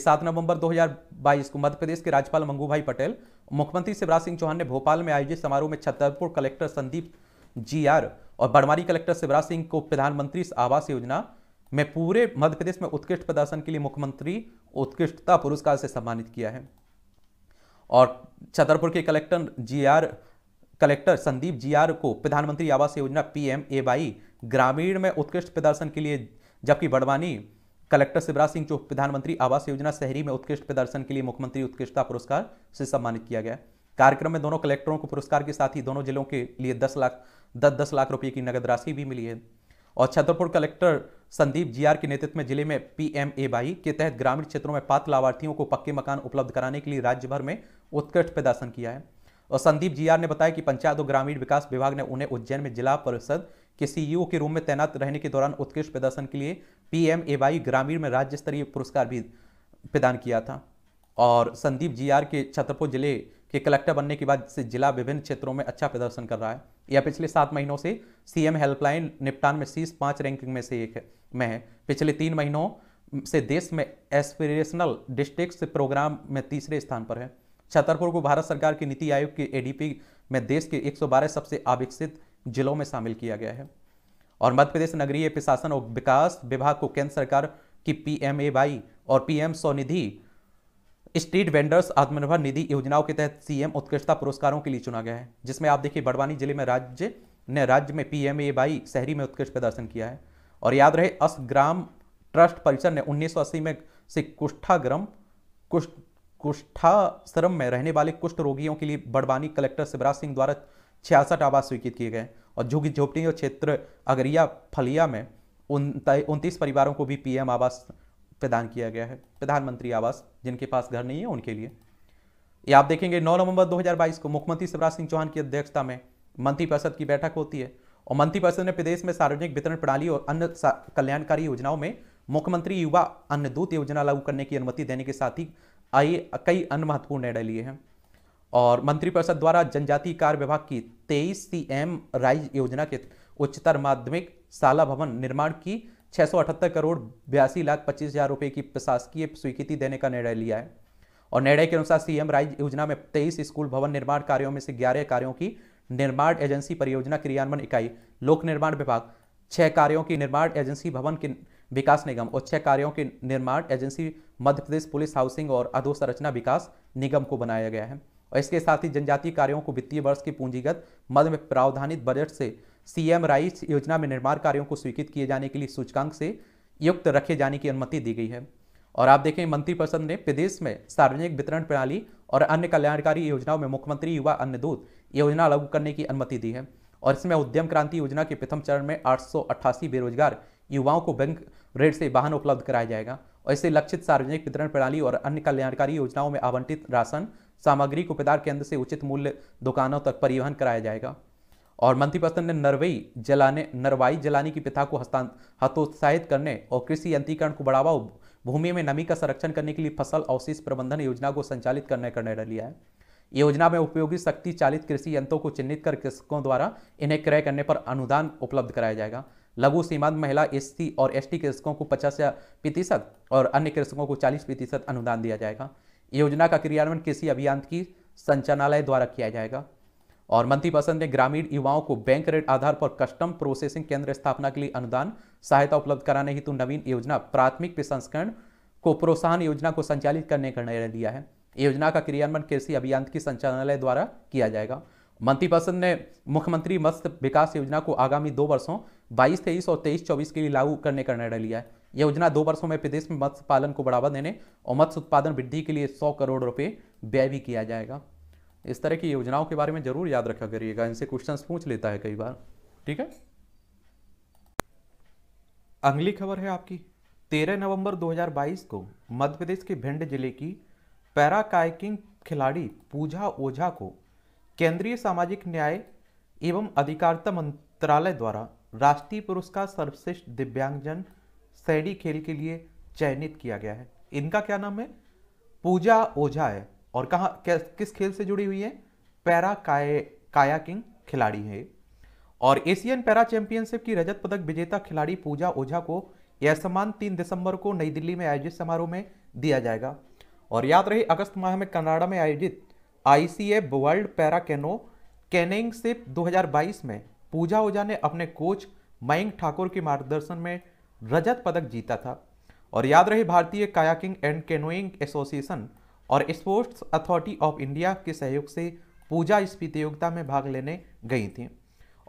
सात नवंबर 2022 को मध्य प्रदेश के राज्यपाल मंगू भाई पटेल मुख्यमंत्री शिवराज सिंह चौहान ने भोपाल में आयोजित समारोह में Chhatarpur collector Sandeep G R और बड़मारी कलेक्टर शिवराज सिंह को प्रधानमंत्री आवास योजना में पूरे मध्य प्रदेश में उत्कृष्ट प्रदर्शन के लिए मुख्यमंत्री उत्कृष्टता पुरस्कार से सम्मानित किया है और छतरपुर के collector G R collector Sandeep G R को प्रधानमंत्री आवास योजना पी एम ए वाई ग्रामीण में उत्कृष्ट प्रदर्शन के लिए जबकि बड़वानी कलेक्टर शिवराज सिंह चौहान प्रधानमंत्री आवास योजना शहरी में उत्कृष्ट प्रदर्शन के लिए मुख्यमंत्री उत्कृष्टता पुरस्कार से सम्मानित किया गया कार्यक्रम में दोनों कलेक्टरों को पुरस्कार के साथ ही दोनों जिलों के लिए दस लाख दस दस लाख रुपये की नगद राशि भी मिली है और छतरपुर कलेक्टर संदीप जीआर के नेतृत्व में जिले में पी एम ए बाई के तहत ग्रामीण क्षेत्रों में पात्र लाभार्थियों को पक्के मकान उपलब्ध कराने के लिए राज्य भर में उत्कृष्ट प्रदर्शन किया है और संदीप जीआर ने बताया कि पंचायत और ग्रामीण विकास विभाग ने उन्हें उज्जैन में जिला परिषद के सीईओ के रूम में तैनात रहने के दौरान उत्कृष्ट प्रदर्शन के लिए पी एम ग्रामीण में राज्य स्तरीय पुरस्कार भी प्रदान किया था और संदीप जी आर के छतरपुर जिले के कलेक्टर बनने के बाद से जिला विभिन्न क्षेत्रों में अच्छा प्रदर्शन कर रहा है यह पिछले सात महीनों से सीएम हेल्पलाइन निपटान में शीर्ष पाँच रैंकिंग में से एक है में है पिछले तीन महीनों से देश में एस्पिरेशनल डिस्ट्रिक्ट प्रोग्राम में तीसरे स्थान पर है छतरपुर को भारत सरकार की नीति आयोग के एडीपी में देश के 112 सबसे आविकसित जिलों में शामिल किया गया है और मध्य प्रदेश नगरीय प्रशासन और विकास विभाग को केंद्र सरकार की पीएमएवाई और पीएम स्वनिधि स्ट्रीट वेंडर्स आत्मनिर्भर निधि योजनाओं के तहत सीएम उत्कृष्टता पुरस्कारों के लिए चुना गया है जिसमें आप देखिए बड़वानी जिले में राज्य ने राज्य में पीएमएवाई शहरी में उत्कृष्ट प्रदर्शन किया है और याद रहे अस ग्राम ट्रस्ट परिसर ने अस्सी में से कुष्ठाग्रम कुष्ठाश्रम में रहने वाले कुष्ठ रोगियों के लिए बड़वानी कलेक्टर शिवराज सिंह द्वारा छियासठ आवास स्वीकृत किए गए और झुगी झोपड़ी और क्षेत्र अगरिया फलिया में उनतीस परिवारों को भी पीएम आवास प्रदान किया गया है प्रधानमंत्री आवास जिनके पास घर नहीं है उनके लिए ये आप देखेंगे 9 नवंबर 2022 को मुख्यमंत्री शिवराज सिंह चौहान की अध्यक्षता में मंत्रिपरिषद की बैठक होती है और मंत्रिपरिषद ने प्रदेश में सार्वजनिक वितरण प्रणाली और अन्य कल्याणकारी योजनाओं में मुख्यमंत्री युवा अन्नदूत योजना लागू करने की अनुमति देने के साथ ही आई कई अन्य महत्वपूर्ण निर्णय लिए हैं और मंत्रिपरिषद द्वारा जनजातीय कार्य विभाग की तेईस सी एम राइज योजना के उच्चतर माध्यमिक शाला भवन निर्माण की छः करोड़ बयासी लाख पच्चीस हजार रुपये की प्रशासकीय स्वीकृति देने का निर्णय लिया है और निर्णय के अनुसार सीएम राइज योजना में तेईस स्कूल भवन निर्माण कार्यों में से ग्यारह कार्यों की निर्माण एजेंसी परियोजना क्रियान्वयन इकाई लोक निर्माण विभाग छह कार्यों की निर्माण एजेंसी भवन के विकास निगम और छह कार्यों की निर्माण agency Madhya Pradesh police housing और अधोसंरचना विकास निगम को बनाया गया है और इसके साथ ही जनजातीय कार्यों को वित्तीय वर्ष की पूंजीगत मद में प्रावधानित बजट से सीएम राइस योजना में निर्माण कार्यों को स्वीकृत किए जाने के लिए सूचकांक से युक्त रखे जाने की अनुमति दी गई है और आप देखें मंत्रिपरिषद ने प्रदेश में सार्वजनिक वितरण प्रणाली और अन्य कल्याणकारी योजनाओं में मुख्यमंत्री युवा दूत योजना लागू करने की अनुमति दी है और इसमें उद्यम क्रांति योजना के प्रथम चरण में आठ बेरोजगार युवाओं को बैंक रेट से वाहन उपलब्ध कराया जाएगा और इससे लक्षित सार्वजनिक वितरण प्रणाली और अन्य कल्याणकारी योजनाओं में आवंटित राशन सामग्री को पेदार केंद्र से उचित मूल्य दुकानों तक परिवहन कराया जाएगा और मंत्रिपरिषद ने नरवई जलाने नरवाई जलाने की प्रथा को हतोत्साहित करने और कृषि यंत्रीकरण को बढ़ावा भूमि में नमी का संरक्षण करने के लिए फसल अवशेष प्रबंधन योजना को संचालित करने का निर्णय लिया है योजना में उपयोगी शक्ति चालित कृषि यंत्रों को चिन्हित कर कृषकों द्वारा इन्हें क्रय करने पर अनुदान उपलब्ध कराया जाएगा लघु सीमांत महिला एस और एसटी कृषकों को पचास प्रतिशत और अन्य कृषकों को चालीस प्रतिशत अनुदान दिया जाएगा योजना का क्रियान्वयन कृषि अभियान की संचालनालय द्वारा किया जाएगा और मंत्री बसंत ने ग्रामीण युवाओं को बैंक रेट आधार पर कस्टम प्रोसेसिंग केंद्र स्थापना के लिए अनुदान सहायता उपलब्ध कराने हेतु नवीन योजना प्राथमिक प्रसंस्करण को प्रोत्साहन योजना को संचालित करने का निर्णय लिया है योजना का क्रियान्वयन कृषि अभियान की संचालनालय द्वारा किया जाएगा मंत्री मंत्रिपरिषद ने मुख्यमंत्री मत्स्य विकास योजना को आगामी दो वर्षों बाईस तेईस और तेईस चौबीस के लिए लागू करने का निर्णय लिया है योजना दो वर्षों में प्रदेश में मत्स्य पालन को बढ़ावा देने और मत्स्य उत्पादन वृद्धि के लिए सौ करोड़ रुपये व्यय भी किया जाएगा इस तरह की योजनाओं के बारे में जरूर याद रखा करिएगा इनसे क्वेश्चन पूछ लेता है कई बार ठीक है अगली खबर है आपकी 13 नवंबर 2022 को मध्य प्रदेश के भिंड जिले की पैराकाइकिंग खिलाड़ी पूजा ओझा को केंद्रीय सामाजिक न्याय एवं अधिकारिता मंत्रालय द्वारा राष्ट्रीय पुरस्कार सर्वश्रेष्ठ दिव्यांगजन शहरी खेल के लिए चयनित किया गया है इनका क्या नाम है पूजा ओझा है और कहा किस खेल से जुड़ी हुई है पैरा काय काया किंग खिलाड़ी है और एशियन पैरा चैंपियनशिप की रजत पदक विजेता खिलाड़ी पूजा ओझा को यह सम्मान तीन दिसंबर को नई दिल्ली में आयोजित समारोह में दिया जाएगा और याद रहे अगस्त माह में कनाडा में आयोजित आईसीएफ वर्ल्ड पैरा कैनो कैनिंगशिप दो में पूजा ओझा ने अपने कोच मयंक ठाकुर के मार्गदर्शन में रजत पदक जीता था और याद रहे भारतीय कायाकिंग एंड कैनोइंग एसोसिएशन और स्पोर्ट्स अथॉरिटी ऑफ इंडिया के सहयोग से पूजा इस प्रतियोगिता में भाग लेने गई थी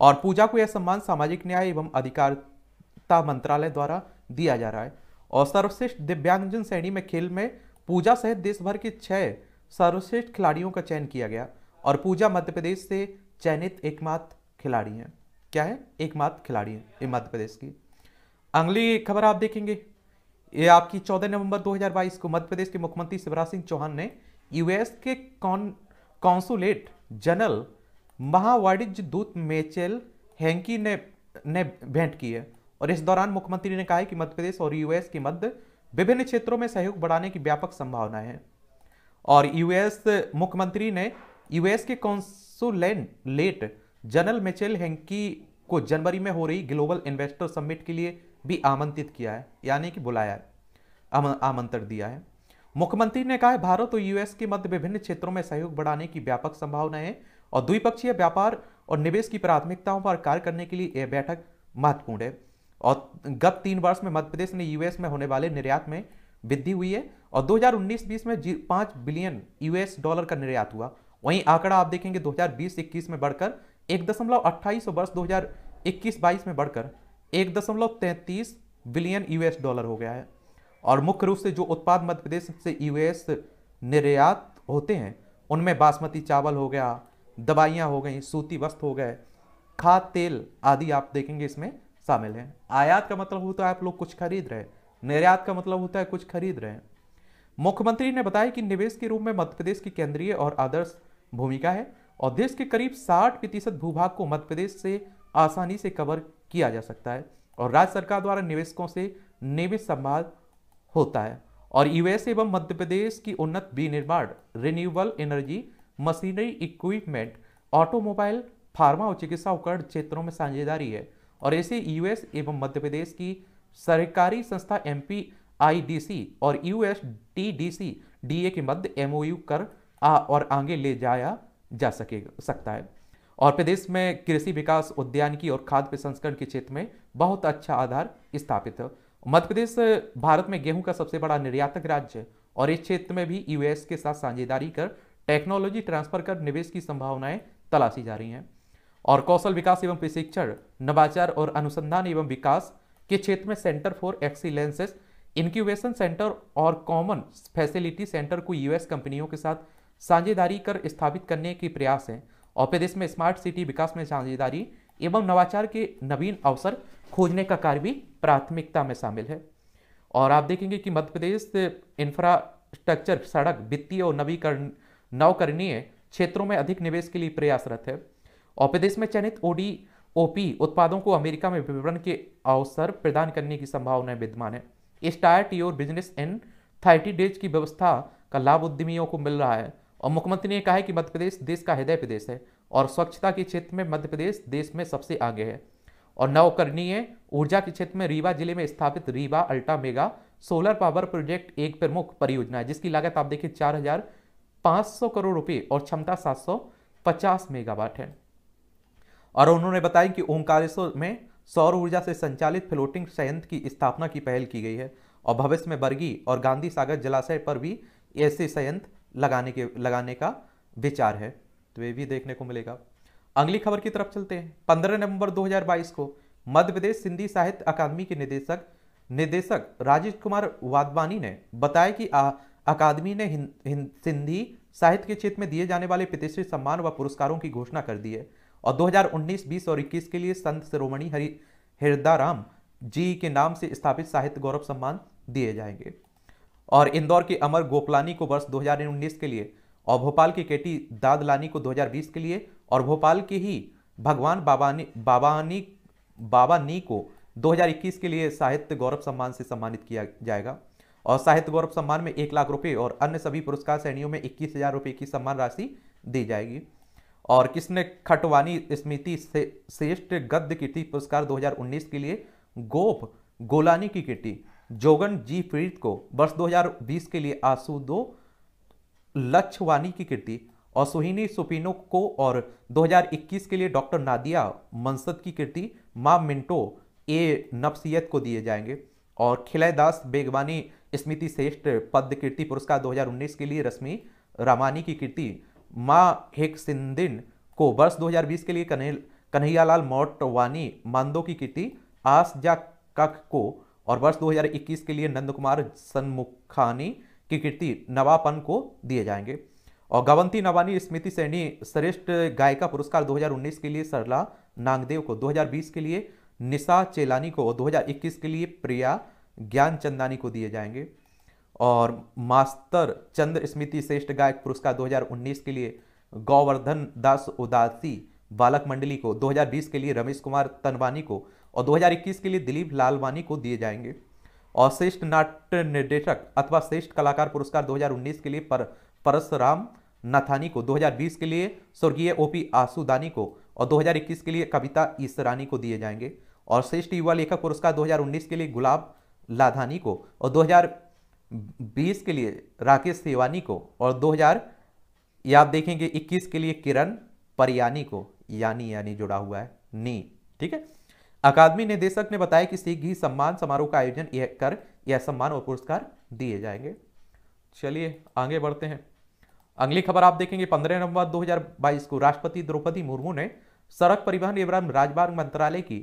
और पूजा को यह सम्मान सामाजिक न्याय एवं अधिकारिता मंत्रालय द्वारा दिया जा रहा है और सर्वश्रेष्ठ दिव्यांगजन श्रेणी में खेल में पूजा सहित देश भर के छः सर्वश्रेष्ठ खिलाड़ियों का चयन किया गया और पूजा मध्य प्रदेश से चयनित एकमात्र खिलाड़ी हैं क्या है एकमात्र खिलाड़ी है मध्य प्रदेश की अगली खबर आप देखेंगे ये आपकी 14 नवंबर 2022 को मध्य प्रदेश के मुख्यमंत्री शिवराज सिंह चौहान ने यूएस के कॉन्सुलेट जनरल महावाणिज्य दूत मेचेल हैंकी ने ने भेंट की है और इस दौरान मुख्यमंत्री ने कहा कि मध्य प्रदेश और यूएस के मध्य विभिन्न क्षेत्रों में सहयोग बढ़ाने की व्यापक संभावनाएं हैं और यूएस मुख्यमंत्री ने यूएस के कॉन्सुलेट जनरल मेचेल हैंकी को जनवरी में हो रही ग्लोबल इन्वेस्टर समिट के लिए भी आमंत्रित किया है यानी कि बुलाया है आमंत्रण दिया है मुख्यमंत्री ने कहा है भारत और यूएस के मध्य विभिन्न क्षेत्रों में सहयोग बढ़ाने की व्यापक संभावना है और द्विपक्षीय व्यापार और निवेश की प्राथमिकताओं पर कार्य करने के लिए यह बैठक महत्वपूर्ण है और गत तीन वर्ष में मध्य प्रदेश ने यूएस में होने वाले निर्यात में वृद्धि हुई है और 2019-20 में पाँच बिलियन यूएस डॉलर का निर्यात हुआ वहीं आंकड़ा आप देखेंगे 2020-21 में बढ़कर एक दशमलव अट्ठाईस वर्ष 2021-22 में बढ़कर एक दशमलव तैंतीस बिलियन यूएस डॉलर हो गया है और मुख्य रूप से जो उत्पाद मध्य प्रदेश से यूएस निर्यात होते हैं उनमें बासमती चावल हो गया दवाइयाँ हो गई सूती वस्त्र हो गए खाद तेल आदि आप देखेंगे इसमें शामिल हैं आयात का मतलब होता है आप लोग कुछ खरीद रहे निर्यात का मतलब होता है कुछ खरीद रहे हैं मुख्यमंत्री ने बताया कि निवेश के रूप में मध्य प्रदेश की केंद्रीय और आदर्श भूमिका है और देश के करीब 60 प्रतिशत भूभाग को मध्य प्रदेश से आसानी से कवर किया जा सकता है और राज्य सरकार द्वारा निवेशकों से निवेश संभाल होता है और यूएस एवं मध्य प्रदेश की उन्नत विनिर्माण renewable energy machinery equipment automobile pharma और चिकित्सा उपकरण क्षेत्रों में साझेदारी है और ऐसे यूएस एवं मध्य प्रदेश की सरकारी संस्था एम और यू एस के मध्य एमओयू कर आ और आगे ले जाया जा सके सकता है और प्रदेश में कृषि विकास उद्यानिकी और खाद्य प्रसंस्करण के क्षेत्र में बहुत अच्छा आधार स्थापित है मध्य प्रदेश भारत में गेहूं का सबसे बड़ा निर्यातक राज्य है और इस क्षेत्र में भी यूएस के साथ साझेदारी कर टेक्नोलॉजी ट्रांसफर कर निवेश की संभावनाएं तलाशी जा रही हैं और कौशल विकास एवं प्रशिक्षण नवाचार और अनुसंधान एवं विकास के क्षेत्र में centre for excellences incubation centre और कॉमन फैसिलिटी सेंटर को यूएस कंपनियों के साथ साझेदारी कर स्थापित करने के प्रयास हैं और प्रदेश में स्मार्ट सिटी विकास में साझेदारी एवं नवाचार के नवीन अवसर खोजने का कार्य भी प्राथमिकता में शामिल है और आप देखेंगे कि मध्य प्रदेश इंफ्रास्ट्रक्चर सड़क वित्तीय और नवीकरण नवकरणीय क्षेत्रों में अधिक निवेश के लिए प्रयासरत है और प्रदेश में चयनित ओडी ओपी उत्पादों को अमेरिका में विवरण के अवसर प्रदान करने की संभावना विद्यमान है start your business in thirty days की व्यवस्था का लाभ उद्यमियों को मिल रहा है और मुख्यमंत्री ने कहा है कि मध्य प्रदेश देश का हृदय प्रदेश है और स्वच्छता के क्षेत्र में मध्य प्रदेश देश में सबसे आगे है और नवकरणीय ऊर्जा के क्षेत्र में रीवा जिले में स्थापित Rewa ultra mega solar power project एक प्रमुख परियोजना है जिसकी लागत आप देखिए चार हजार सौ करोड़ रुपए और क्षमता सात सौ पचास मेगावाट है और उन्होंने बताया कि ओंकारेश्वर में सौर ऊर्जा से संचालित फ्लोटिंग संयंत्र की स्थापना की पहल की गई है और भविष्य में बरगी और गांधी सागर जलाशय पर भी ऐसे संयंत्र लगाने के लगाने का विचार है तो ये भी देखने को मिलेगा अगली खबर की तरफ चलते हैं पंद्रह नवंबर 2022 को मध्य प्रदेश सिंधी साहित्य अकादमी के निदेशक निदेशक राजेश कुमार वाधवानी ने बताया कि अकादमी ने हिं, हिं, सिंधी साहित्य के क्षेत्र में दिए जाने वाले प्रतिष्ठित सम्मान व पुरस्कारों की घोषणा कर दी है और 2019, 20 और 21 के लिए संत शिरोमणि हरि हृदाराम जी के नाम से स्थापित साहित्य गौरव सम्मान दिए जाएंगे और इंदौर के अमर गोपलानी को वर्ष 2019 के लिए और भोपाल की केटी दादलानी को 2020 के लिए और भोपाल की ही भगवान बाबानी बाबानी बाबानी को 2021 के लिए साहित्य गौरव सम्मान से सम्मानित किया जाएगा और साहित्य गौरव सम्मान में एक लाख रुपये और अन्य सभी पुरस्कार श्रेणियों में इक्कीस हजार रुपये की सम्मान राशि दी जाएगी और किसने खटवानी स्मृति से श्रेष्ठ गद्य कीर्ति पुरस्कार 2019 के लिए गोप गोलानी की कीर्ति जोगन जी प्रीत को वर्ष 2020 के लिए आंसू दो लक्ष्यवानी की कृति और सुहिनी सुपिनो को और 2021 के लिए डॉक्टर नादिया मनसद की कृति माँ मिंटो ए नफसियत को दिए जाएंगे और खिलयदास बेगवानी स्मृति श्रेष्ठ पद कीर्ति पुरस्कार 2019 के लिए रश्मि रामानी की कीर्ति माँ हेक सिंदिन को वर्ष 2020 के लिए कन्हैयालाल मौटवानी मांदो की कीर्ति जा कक को और वर्ष 2021 के लिए नंद कुमार सन्मुखानी की कीर्ति नवापन को दिए जाएंगे और गवंती नवानी स्मृति सैनी श्रेष्ठ गायिका पुरस्कार 2019 के लिए सरला नांगदेव को 2020 के लिए निशा चेलानी को और 2021 के लिए प्रिया ज्ञान चंदानी को दिए जाएंगे और मास्टर चंद्र स्मृति श्रेष्ठ गायक पुरस्कार 2019 के लिए गौवर्धन दास उदासी बालक मंडली को 2020 के लिए रमेश कुमार तनवानी को और 2021 के लिए दिलीप लालवानी को दिए जाएंगे और श्रेष्ठ नाट्य निर्देशक अथवा श्रेष्ठ कलाकार पुरस्कार 2019 के लिए पर परशुराम नथानी को 2020 के लिए स्वर्गीय ओपी आसुदानी को और 2021 के लिए कविता ईसरानी को दिए जाएंगे और श्रेष्ठ युवा लेखक पुरस्कार 2019 के लिए गुलाब लाधानी को और 2020 के लिए राकेश सेवानी को और दो या आप देखेंगे इक्कीस के लिए किरण परियानी को यानी यानी जुड़ा हुआ है नी ठीक है अकादमी निदेशक ने बताया कि सिख सम्मान समारोह का आयोजन कर यह सम्मान और पुरस्कार दिए जाएंगे चलिए आगे बढ़ते हैं अगली खबर आप देखेंगे 15 नवंबर 2022 को राष्ट्रपति द्रौपदी मुर्मू ने सड़क परिवहन एवं राजमार्ग मंत्रालय की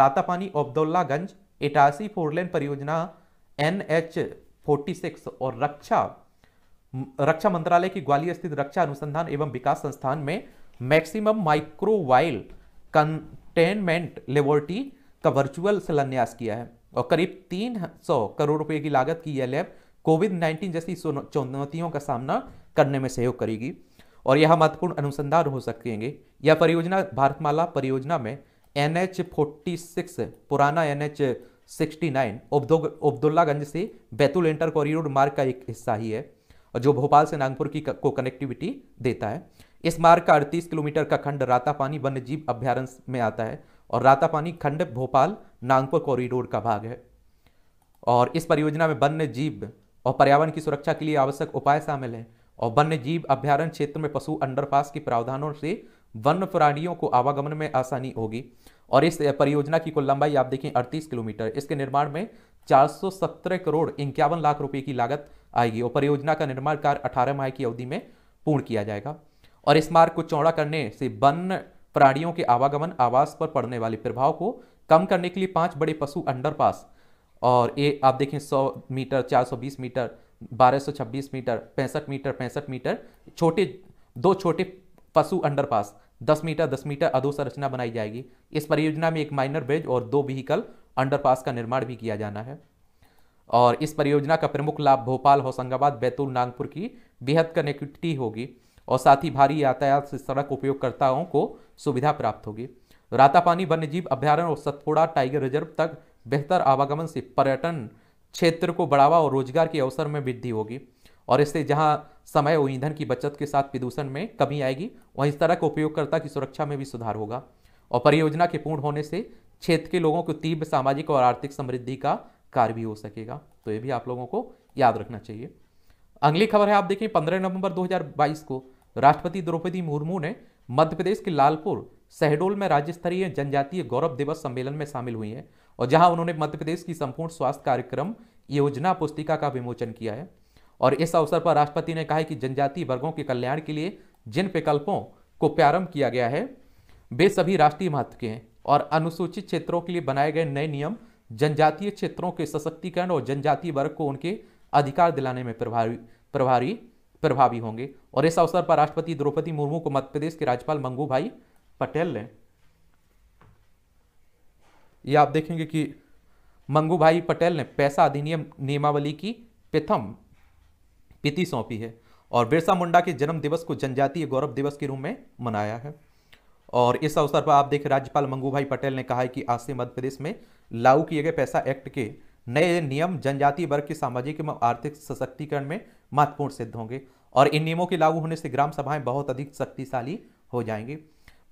रातापानी अब्दुल्लागंज इटासी फोरलेन परियोजना एन एच फोर्टी सिक्स और रक्षा रक्षा मंत्रालय की ग्वालियर स्थित रक्षा अनुसंधान एवं विकास संस्थान में मैक्सिमम माइक्रोवाइल टेनमेंट लेबोरेटरी का वर्चुअल शिलान्यास किया है और करीब 300 करोड़ रुपए की लागत की यह लैब कोविड 19 जैसी चुनौतियों का सामना करने में सहयोग करेगी और यह महत्वपूर्ण अनुसंधान हो सकेंगे यह परियोजना भारतमाला परियोजना में एन एच फोर्टी सिक्स पुराना N H sixty nine Abdullaganj से बैतूल इंटर कॉरिडोर मार्ग का एक हिस्सा ही है और जो भोपाल से नागपुर की को कनेक्टिविटी देता है इस मार्ग का अड़तीस किलोमीटर का खंड रातापानी वन्य जीव अभ्यारण्य में आता है और रातापानी खंड भोपाल नागपुर कॉरिडोर का भाग है और इस परियोजना में वन्य जीव और पर्यावरण की सुरक्षा के लिए आवश्यक उपाय शामिल हैं और वन्य जीव अभ्यारण क्षेत्र में पशु अंडरपास के प्रावधानों से वन्य प्राणियों को आवागमन में आसानी होगी और इस परियोजना की कुल लंबाई आप देखें 38 किलोमीटर इसके निर्माण में 417 करोड़ इक्यावन लाख रुपए की लागत आएगी और परियोजना का निर्माण कार्य 18 माह की अवधि में पूर्ण किया जाएगा और इस मार्ग को चौड़ा करने से वन प्राणियों के आवागमन आवास पर पड़ने वाले प्रभाव को कम करने के लिए पांच बड़े पशु अंडरपास और ये आप देखें 100 मीटर 420 मीटर 1226 मीटर पैंसठ मीटर पैंसठ मीटर छोटे दो छोटे पशु अंडरपास 10 मीटर 10 मीटर अधोसंरचना बनाई जाएगी इस परियोजना में एक माइनर ब्रिज और दो व्हीकल अंडरपास का निर्माण भी किया जाना है और इस परियोजना का प्रमुख लाभ भोपाल होशंगाबाद बैतूल नागपुर की बेहद कनेक्टिविटी होगी और साथ ही भारी यातायात से सड़क उपयोगकर्ताओं को सुविधा प्राप्त होगी रातापानी वन्यजीव अभ्यारण्य और सतपुड़ा टाइगर रिजर्व तक बेहतर आवागमन से पर्यटन क्षेत्र को बढ़ावा और रोजगार के अवसर में वृद्धि होगी और इससे जहां समय और ईंधन की बचत के साथ प्रदूषण में कमी आएगी वहीं सड़क उपयोगकर्ता की सुरक्षा में भी सुधार होगा और परियोजना के पूर्ण होने से क्षेत्र के लोगों को तीव्र सामाजिक और आर्थिक समृद्धि का कार्य भी हो सकेगा तो ये भी आप लोगों को याद रखना चाहिए अगली खबर है आप देखें 15 नवंबर 2022 को राष्ट्रपति द्रौपदी मुर्मू ने मध्य प्रदेश के लालपुर शहडोल में राज्य स्तरीय जनजातीय गौरव दिवस सम्मेलन में शामिल हुई हैं और जहां उन्होंने मध्य प्रदेश की संपूर्ण स्वास्थ्य कार्यक्रम योजना पुस्तिका का विमोचन किया है और इस अवसर पर राष्ट्रपति ने कहा है कि जनजातीय वर्गों के कल्याण के लिए जिन विकल्पों को प्रारंभ किया गया है वे सभी राष्ट्रीय महत्व के हैं और अनुसूचित क्षेत्रों के लिए बनाए गए नए नियम जनजातीय क्षेत्रों के सशक्तिकरण और जनजातीय वर्ग को उनके अधिकार दिलाने में प्रभावी प्रभारी प्रभावी होंगे और इस अवसर पर राष्ट्रपति द्रौपदी मुर्मू को मध्यप्रदेश के राज्यपाल मंगू भाई पटेल ने यह आप देखेंगे कि मंगू भाई पटेल ने पैसा अधिनियम नियमावली की प्रथम पिति सौंपी है और बिरसा मुंडा के जन्म दिवस को जनजातीय गौरव दिवस के रूप में मनाया है और इस अवसर पर आप देख राज्यपाल मंगू भाई पटेल ने कहा है कि आज से मध्य प्रदेश में लागू किए गए पैसा एक्ट के नए नियम जनजाति वर्ग के सामाजिक एवं आर्थिक सशक्तिकरण में महत्वपूर्ण सिद्ध होंगे और इन नियमों के लागू होने से ग्राम सभाएं बहुत अधिक शक्तिशाली हो जाएंगे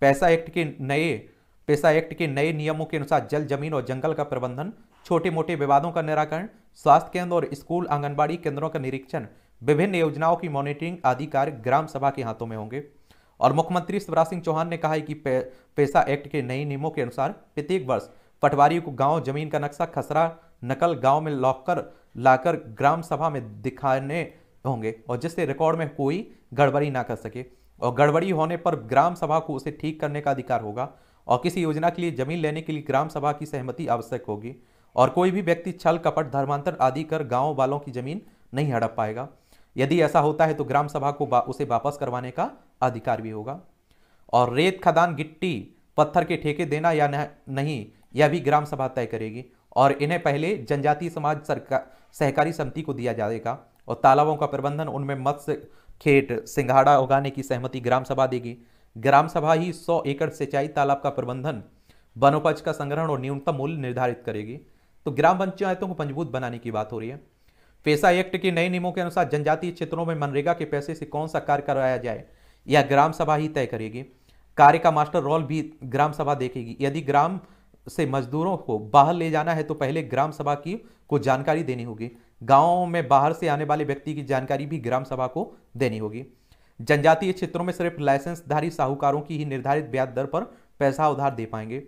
पैसा एक्ट के नए पैसा एक्ट के नए नियमों के अनुसार जल जमीन और जंगल का प्रबंधन छोटे मोटे विवादों का निराकरण स्वास्थ्य केंद्र और स्कूल आंगनबाड़ी केंद्रों का निरीक्षण विभिन्न योजनाओं की मॉनिटरिंग आदि कार्य ग्राम सभा के हाथों में होंगे और मुख्यमंत्री शिवराज सिंह चौहान ने कहा है कि पैसा एक्ट के नए नियमों के अनुसार प्रत्येक वर्ष पटवारी को गांव जमीन का नक्शा खसरा नकल गांव में लॉकर लाकर ग्राम सभा में दिखाने होंगे और जिससे रिकॉर्ड में कोई गड़बड़ी ना कर सके और गड़बड़ी होने पर ग्राम सभा को उसे ठीक करने का अधिकार होगा और किसी योजना के लिए जमीन लेने के लिए ग्राम सभा की सहमति आवश्यक होगी और कोई भी व्यक्ति छल कपट धर्मांतर आदि कर गाँव वालों की जमीन नहीं हड़प पाएगा यदि ऐसा होता है तो ग्राम सभा को उसे वापस करवाने का अधिकार भी होगा और रेत खदान गिट्टी पत्थर के ठेके देना या नहीं यह भी ग्राम सभा तय करेगी और इन्हें पहले जनजातीय समाज सरकार सहकारी समिति को दिया जाएगा और तालाबों का प्रबंधन उनमें मत्स्य खेत सिंघाड़ा उगाने की सहमति ग्राम सभा देगी ग्राम सभा ही 100 एकड़ सिंचाई तालाब का प्रबंधन वनोपज का संग्रहण और न्यूनतम मूल्य निर्धारित करेगी तो ग्राम पंचायतों को मजबूत बनाने की बात हो रही है पेशा एक्ट के नए नियमों के अनुसार जनजातीय क्षेत्रों में मनरेगा के पैसे से कौन सा कार्य करवाया जाए यह ग्राम सभा ही तय करेगी कार्य का मास्टर रोल भी ग्राम सभा देखेगी यदि ग्राम से मजदूरों को बाहर ले जाना है तो पहले ग्राम सभा की को जानकारी देनी होगी गाँव में बाहर से आने वाले व्यक्ति की जानकारी भी ग्राम सभा को देनी होगी जनजातीय क्षेत्रों में सिर्फ लाइसेंसधारी साहूकारों की ही निर्धारित ब्याज दर पर पैसा उधार दे पाएंगे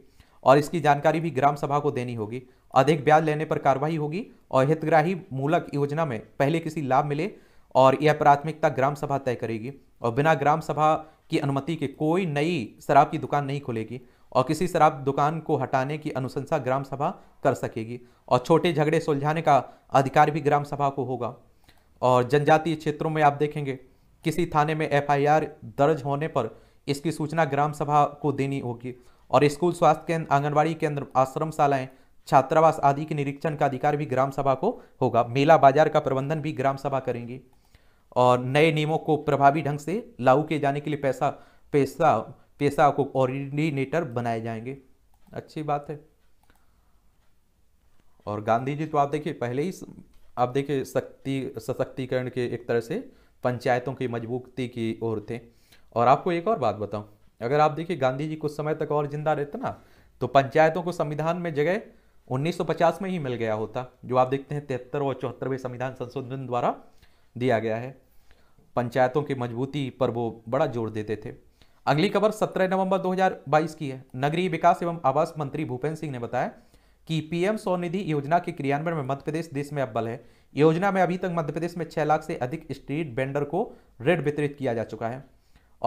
और इसकी जानकारी भी ग्राम सभा को देनी होगी अधिक ब्याज लेने पर कार्रवाई होगी और हितग्राही मूलक योजना में पहले किसी लाभ मिले और यह प्राथमिकता ग्राम सभा तय करेगी और बिना ग्राम सभा की अनुमति के कोई नई शराब की दुकान नहीं खुलेगी और किसी शराब दुकान को हटाने की अनुशंसा ग्राम सभा कर सकेगी और छोटे झगड़े सुलझाने का अधिकार भी ग्राम सभा को होगा और जनजातीय क्षेत्रों में आप देखेंगे किसी थाने में एफआईआर दर्ज होने पर इसकी सूचना ग्राम सभा को देनी होगी और स्कूल स्वास्थ्य केंद्र आंगनबाड़ी केंद्र आश्रमशालाएँ छात्रावास आदि के निरीक्षण का अधिकार भी ग्राम सभा को होगा मेला बाजार का प्रबंधन भी ग्राम सभा करेंगी और नए नियमों को प्रभावी ढंग से लागू किए जाने के लिए पैसा पैसा पेशा को कोऑर्डिनेटर बनाए जाएंगे अच्छी बात है और गांधी जी तो आप देखिए पहले ही आप देखिए शक्ति सशक्तिकरण के एक तरह से पंचायतों की मजबूती की ओर थे और आपको एक और बात बताऊं अगर आप देखिए गांधी जी कुछ समय तक और जिंदा रहते ना तो पंचायतों को संविधान में जगह 1950 में ही मिल गया होता जो आप देखते हैं तिहत्तर और चौहत्तरवें संविधान संशोधन द्वारा दिया गया है पंचायतों की मजबूती पर वो बड़ा जोर देते थे अगली खबर 17 नवंबर 2022 की है नगरीय विकास एवं आवास मंत्री भूपेंद्र सिंह ने बताया कि पीएम स्वनिधि योजना के क्रियान्वयन में मध्य प्रदेश देश में अब्बल है योजना में अभी तक मध्य प्रदेश में छह लाख से अधिक स्ट्रीट वेंडर को ऋण वितरित किया जा चुका है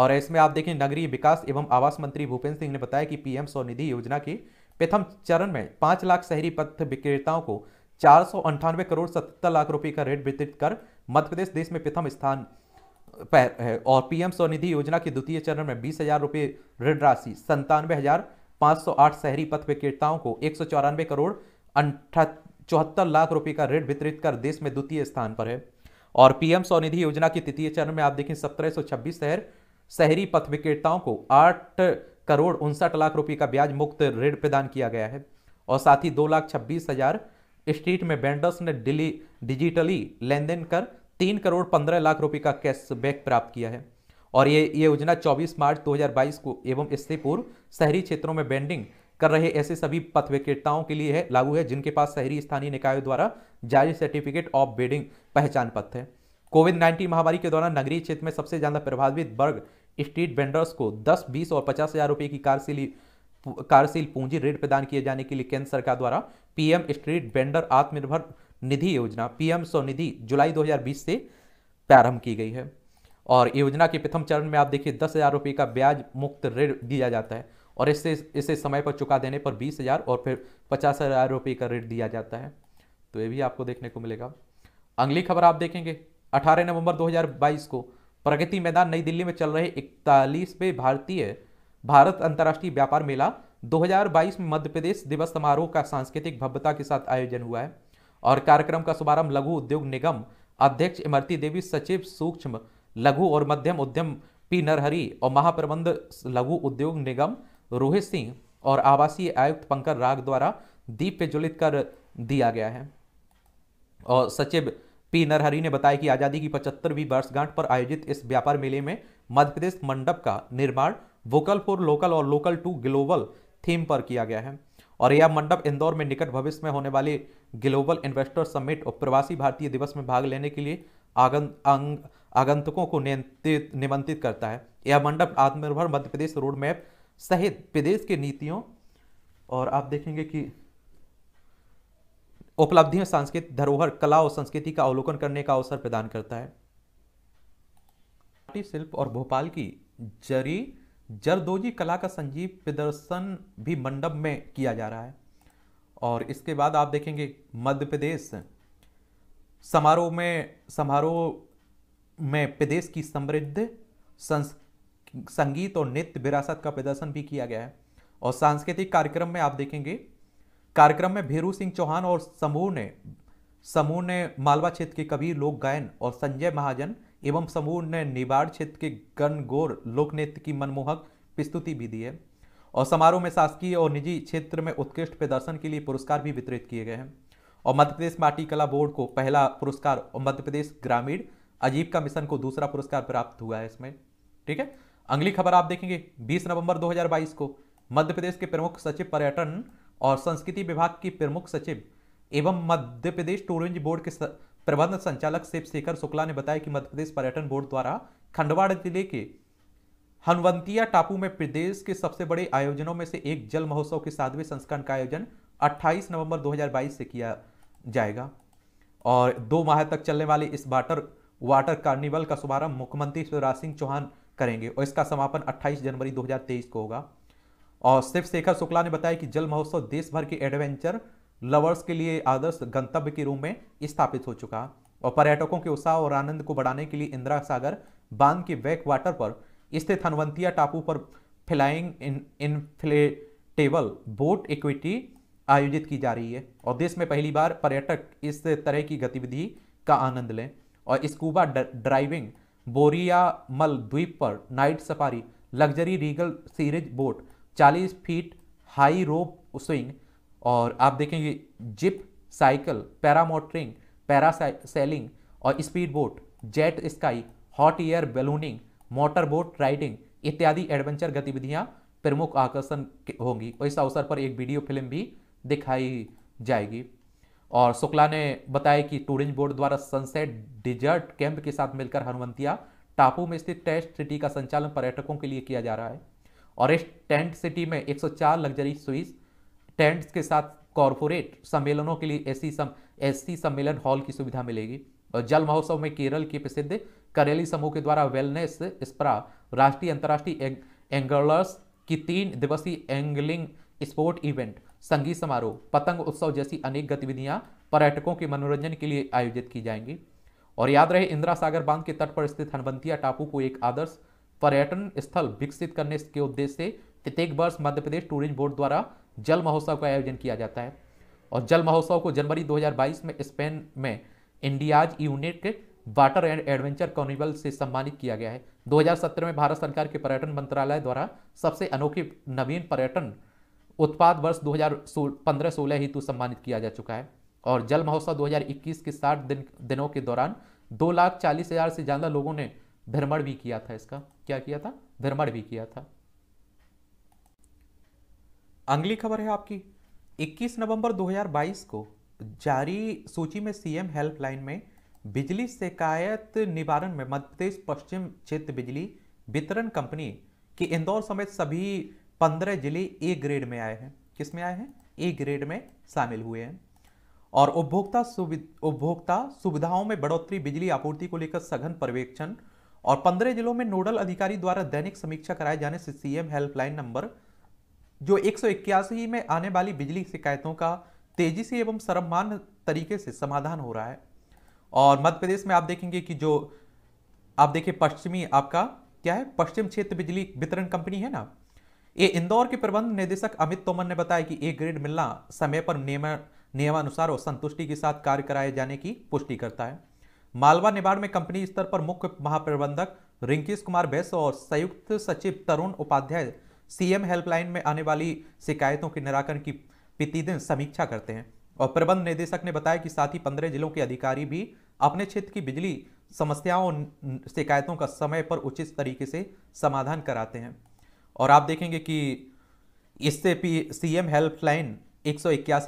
और इसमें आप देखें नगरीय विकास एवं आवास मंत्री भूपेंद्र सिंह ने बताया कि पीएम स्वनिधि योजना के प्रथम चरण में पांच लाख शहरी पथ विक्रेताओं को चार करोड़ सतहत्तर लाख रुपए का ऋण वितरित कर मध्य प्रदेश देश में प्रथम स्थान और पीएम स्वनिधि योजना के द्वितीय चरण में बीस हजार रुपये ऋण राशि संतानवे हजार पाँच सौ आठ शहरी पथ विक्रेताओं को एक सौ चौरानवे करोड़ चौहत्तर लाख रुपए का ऋण वितरित कर देश में द्वितीय स्थान पर है और पीएम स्वनिधि योजना के तृतीय चरण में आप देखें सत्रह सौ छब्बीस शहर शहरी पथ विक्रेताओं को आठ करोड़ उनसठ लाख रुपए का ब्याज मुक्त ऋण प्रदान किया गया है और साथ ही दो लाख छब्बीस हजार स्ट्रीट में बैंडर्स ने डिली डिजिटली लेन देन कर तीन करोड़ पंद्रह लाख रुपए का कैशबैक प्राप्त किया है और ये ये योजना 24 मार्च 2022 को एवं इससे पूर्व शहरी क्षेत्रों में बैंडिंग कर रहे ऐसे सभी पथ विक्रेताओं के लिए है लागू है जिनके पास शहरी स्थानीय निकायों द्वारा जारी सर्टिफिकेट ऑफ बेडिंग पहचान पत्र है कोविड 19 महामारी के दौरान नगरीय क्षेत्र में सबसे ज्यादा प्रभावित वर्ग स्ट्रीट वेंडर्स को दस बीस और पचास हजार रुपये की कारशील कारशील पूंजी ऋण प्रदान किए जाने के लिए केंद्र सरकार द्वारा पीएम स्ट्रीट वेंडर आत्मनिर्भर निधि योजना पीएम स्वनिधि जुलाई 2020 से प्रारंभ की गई है और योजना के प्रथम चरण में आप देखिए दस हज़ार रुपये का ब्याज मुक्त ऋण दिया जाता है और इससे इसे समय पर चुका देने पर बीस हज़ार और फिर पचास हज़ार रुपये का ऋण दिया जाता है तो ये भी आपको देखने को मिलेगा अगली खबर आप देखेंगे अठारह नवंबर दो को प्रगति मैदान नई दिल्ली में चल रहे इकतालीसवें भारतीय भारत अंतर्राष्ट्रीय व्यापार मेला 2022 में मध्य प्रदेश दिवस समारोह का सांस्कृतिक भव्यता के साथ आयोजन हुआ है और कार्यक्रम का शुभारंभ लघु उद्योग निगम अध्यक्ष इमरती देवी सचिव सूक्ष्म लघु और मध्यम उद्यम पी नरहरी और महाप्रबंध लघु उद्योग निगम रोहित सिंह और आवासीय आयुक्त पंकज राग द्वारा दीप प्रज्वलित कर दिया गया है और सचिव पी नरहरी ने बताया कि आज़ादी की पचहत्तरवीं वर्षगांठ पर आयोजित इस व्यापार मेले में मध्य प्रदेश मंडप का निर्माण वोकल फॉर लोकल और लोकल टू ग्लोबल थीम पर किया गया है और यह मंडप इंदौर में निकट भविष्य में होने वाली ग्लोबल इन्वेस्टर समिट और प्रवासी भारतीय दिवस में भाग लेने के लिए आगं, आगं, आगंतुकों को निमंत्रित करता है यह मंडप आत्मनिर्भर मध्य प्रदेश रोड मैप सहित प्रदेश की नीतियों और आप देखेंगे कि उपलब्धियों सांस्कृतिक धरोहर कला और संस्कृति का अवलोकन करने का अवसर प्रदान करता है शिल्प और भोपाल की जरी जरदोजी कला का संजीव प्रदर्शन भी मंडप में किया जा रहा है और इसके बाद आप देखेंगे मध्य प्रदेश समारोह में समारोह में प्रदेश की समृद्ध संगीत और नृत्य विरासत का प्रदर्शन भी किया गया है और सांस्कृतिक कार्यक्रम में आप देखेंगे कार्यक्रम में भेरू सिंह चौहान और समूह ने समूह ने मालवा क्षेत्र के कवि लोक गायन और संजय महाजन एवं समूह ने निवाड़ क्षेत्र के गणगोर लोक नृत्य की मनमोहक प्रस्तुति भी दी है और समारोह में शासकीय और निजी क्षेत्र में उत्कृष्ट प्रदर्शन के लिए पुरस्कार भी वितरित किए गए हैं और मध्य प्रदेश माटी कला बोर्ड को पहला पुरस्कार और मध्य प्रदेश ग्रामीण अजीब का मिशन को दूसरा पुरस्कार प्राप्त हुआ है इसमें ठीक है अगली खबर आप देखेंगे 20 नवंबर 2022 को मध्य प्रदेश के प्रमुख सचिव पर्यटन और संस्कृति विभाग की प्रमुख सचिव एवं मध्य प्रदेश टूरिज्म बोर्ड के प्रबंध संचालक शिव शेखर शुक्ला ने बताया कि मध्यप्रदेश पर्यटन बोर्ड द्वारा खंडवाड़ जिले के हनुवंतिया टापू में प्रदेश के सबसे बड़े आयोजनों में से एक जल महोत्सव के सातवें संस्करण का आयोजन 28 नवंबर 2022 से किया जाएगा और दो माह तक चलने वाले इस वाटर वाटर कार्निवल का शुभारंभ मुख्यमंत्री शिवराज सिंह चौहान करेंगे और इसका समापन 28 जनवरी 2023 को होगा और शिवशेखर शुक्ला ने बताया कि जल महोत्सव देश भर के एडवेंचर लवर्स के लिए आदर्श गंतव्य के रूप में स्थापित हो चुका और पर्यटकों के उत्साह और आनंद को बढ़ाने के लिए इंदिरा सागर बांध के बैक वाटर पर स्थित हनुवंतिया टापू पर फ्लाइंग इन इनफ्लेटेबल बोट इक्विटी आयोजित की जा रही है और देश में पहली बार पर्यटक इस तरह की गतिविधि का आनंद लें और स्कूबा ड्राइविंग बोरियामल द्वीप पर नाइट सफारी लग्जरी रीगल सीरेज boat 40 feet high rope swing और आप देखेंगे zip cycle paramotoring para sailing और speed boat jet ski hot air ballooning motor boat riding इत्यादि एडवेंचर गतिविधियां प्रमुख आकर्षण होंगी और इस अवसर पर एक वीडियो फिल्म भी दिखाई जाएगी और शुक्ला ने बताया कि टूरिंग बोर्ड द्वारा सनसेट डिजर्ट कैंप के साथ मिलकर हनुमंतिया टापू में स्थित टेस्ट सिटी का संचालन पर्यटकों के लिए किया जा रहा है और इस टेंट सिटी में 104 लग्जरी स्वीट्स टेंट्स के साथ कॉरपोरेट सम्मेलनों के लिए ऐसी सम सम्मेलन हॉल की सुविधा मिलेगी और जल महोत्सव में केरल के प्रसिद्ध करेली समूह के द्वारा वेलनेस स्प्रा राष्ट्रीय अंतर्राष्ट्रीय एंग, एंगलर्स की तीन दिवसीय एंगलिंग स्पोर्ट इवेंट संगीत समारोह पतंग उत्सव जैसी अनेक गतिविधियां पर्यटकों के मनोरंजन के लिए आयोजित की जाएंगी और याद रहे इंदिरा सागर बांध के तट पर स्थित हनबंतिया टापू को एक आदर्श पर्यटन स्थल विकसित करने के उद्देश्य से प्रत्येक वर्ष मध्य प्रदेश टूरिज्म बोर्ड द्वारा जल महोत्सव का आयोजन किया जाता है और जल महोत्सव को जनवरी 2022 में स्पेन में इंडियाज यूनिट के वाटर एंड एडवेंचर कॉर्निवल से सम्मानित किया गया है 2017 में भारत सरकार के पर्यटन मंत्रालय द्वारा सबसे अनोखे नवीन पर्यटन उत्पाद वर्ष 2015-16 हेतु सम्मानित किया जा चुका है और जल महोत्सव 2021 के 60 दिन दिनों के दौरान दो लाख चालीस हजार से ज़्यादा लोगों ने भ्रमण भी किया था इसका क्या किया था भ्रमण भी किया था अगली खबर है आपकी 21 नवंबर 2022 को जारी सूची में सीएम हेल्पलाइन में बिजली शिकायत निवारण में मध्य प्रदेश पश्चिम क्षेत्र बिजली वितरण कंपनी के इंदौर समेत सभी 15 जिले ए ग्रेड में आए हैं किस में आए हैं ए ग्रेड में शामिल हुए हैं और उपभोक्ता उपभोक्ता सुविधाओं में बढ़ोतरी बिजली आपूर्ति को लेकर सघन पर्यवेक्षण और पंद्रह जिलों में नोडल अधिकारी द्वारा दैनिक समीक्षा कराए जाने से सीएम हेल्पलाइन नंबर जो एक में आने वाली बिजली शिकायतों का तेजी से एवं सर्वमान्य तरीके से समाधान हो रहा है और मध्य प्रदेश में आप देखेंगे कि जो आप देखिए पश्चिमी आपका क्या है पश्चिम क्षेत्र बिजली वितरण कंपनी है ना ये इंदौर के प्रबंध निदेशक अमित तोमर ने बताया कि एक ग्रिड मिलना समय पर नियम नियमानुसार और संतुष्टि के साथ कार्य कराए जाने की पुष्टि करता है मालवा निवाड़ में कंपनी स्तर पर मुख्य महाप्रबंधक रिंकेश कुमार बैस और संयुक्त सचिव तरुण उपाध्याय सीएम हेल्पलाइन में आने वाली शिकायतों के निराकरण की प्रतिदिन समीक्षा करते हैं और प्रबंध निदेशक ने बताया कि साथ ही पंद्रह जिलों के अधिकारी भी अपने क्षेत्र की बिजली समस्याओं और शिकायतों का समय पर उचित तरीके से समाधान कराते हैं और आप देखेंगे कि इससे पी सी हेल्पलाइन एक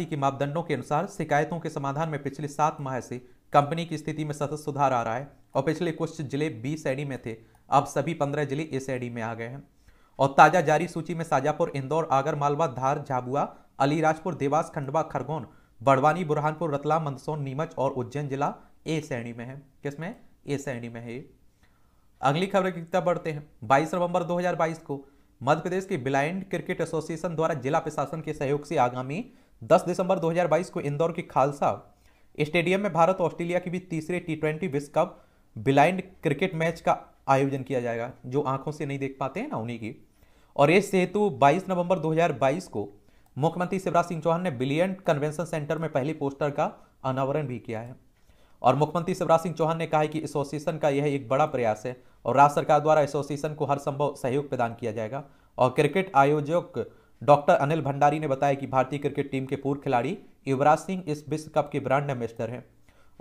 के मापदंडों के अनुसार शिकायतों के समाधान में पिछले सात माह से कंपनी की स्थिति में सतत सुधार आ रहा है और पिछले कुछ जिले बी श्रेणी में थे अब सभी पंद्रह जिले ए श्रेणी में आ गए हैं और ताजा जारी सूची में साजापुर इंदौर आगर मालवा धार झाबुआ अलीराजपुर देवास खंडवा खरगोन बड़वानी बुरहानपुर रतलाम मंदसौन नीमच और उज्जैन जिला ए श्रेणी में है किसमें ए श्रेणी में है अगली खबर की तरफ बढ़ते हैं 22 नवंबर 2022 को मध्य प्रदेश की ब्लाइंड क्रिकेट एसोसिएशन द्वारा जिला प्रशासन के सहयोग से आगामी 10 दिसंबर 2022 को इंदौर के खालसा स्टेडियम में भारत ऑस्ट्रेलिया के बीच तीसरे टी ट्वेंटी विश्व कप ब्लाइंड क्रिकेट मैच का आयोजन किया जाएगा जो आंखों से नहीं देख पाते हैं ना उन्हीं की और इस हेतु 22 नवंबर 2022 को मुख्यमंत्री शिवराज सिंह चौहान ने बिलियन कन्वेंशन सेंटर में पहली पोस्टर का अनावरण भी किया है और मुख्यमंत्री शिवराज सिंह चौहान ने कहा है कि एसोसिएशन का यह एक बड़ा प्रयास है और राज्य सरकार द्वारा एसोसिएशन को हर संभव सहयोग प्रदान किया जाएगा और क्रिकेट आयोजक डॉक्टर अनिल भंडारी ने बताया कि भारतीय क्रिकेट टीम के पूर्व खिलाड़ी युवराज सिंह इस विश्व कप के ब्रांड एम्बेसडर हैं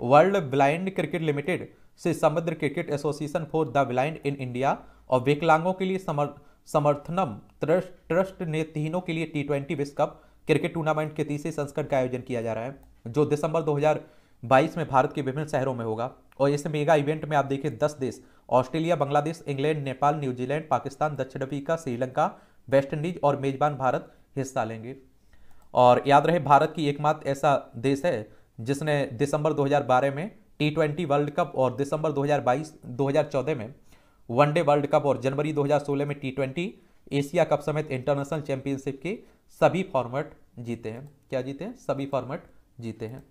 वर्ल्ड ब्लाइंड क्रिकेट लिमिटेड से समुद्र cricket association for the blind in India और विकलांगों के लिए समर्थ समर्थनम ट्रस्ट ट्रस्ट ने तीनों के लिए टी ट्वेंटी विश्व कप क्रिकेट टूर्नामेंट के तीसरे संस्करण का आयोजन किया जा रहा है जो दिसंबर 2022 में भारत के विभिन्न शहरों में होगा और इस मेगा इवेंट में आप देखिए दस देश Australia Bangladesh England Nepal New Zealand Pakistan दक्षिण अफ्रीका श्रीलंका वेस्टइंडीज और मेजबान भारत हिस्सा लेंगे और याद रहे भारत की एकमात्र ऐसा देश है जिसने दिसंबर 2012 में टी ट्वेंटी वर्ल्ड कप और दिसंबर 2022 2014 में वनडे वर्ल्ड कप और जनवरी 2016 में टी ट्वेंटी एशिया कप समेत इंटरनेशनल चैंपियनशिप के सभी फॉर्मेट जीते हैं क्या जीते हैं सभी फॉर्मेट जीते हैं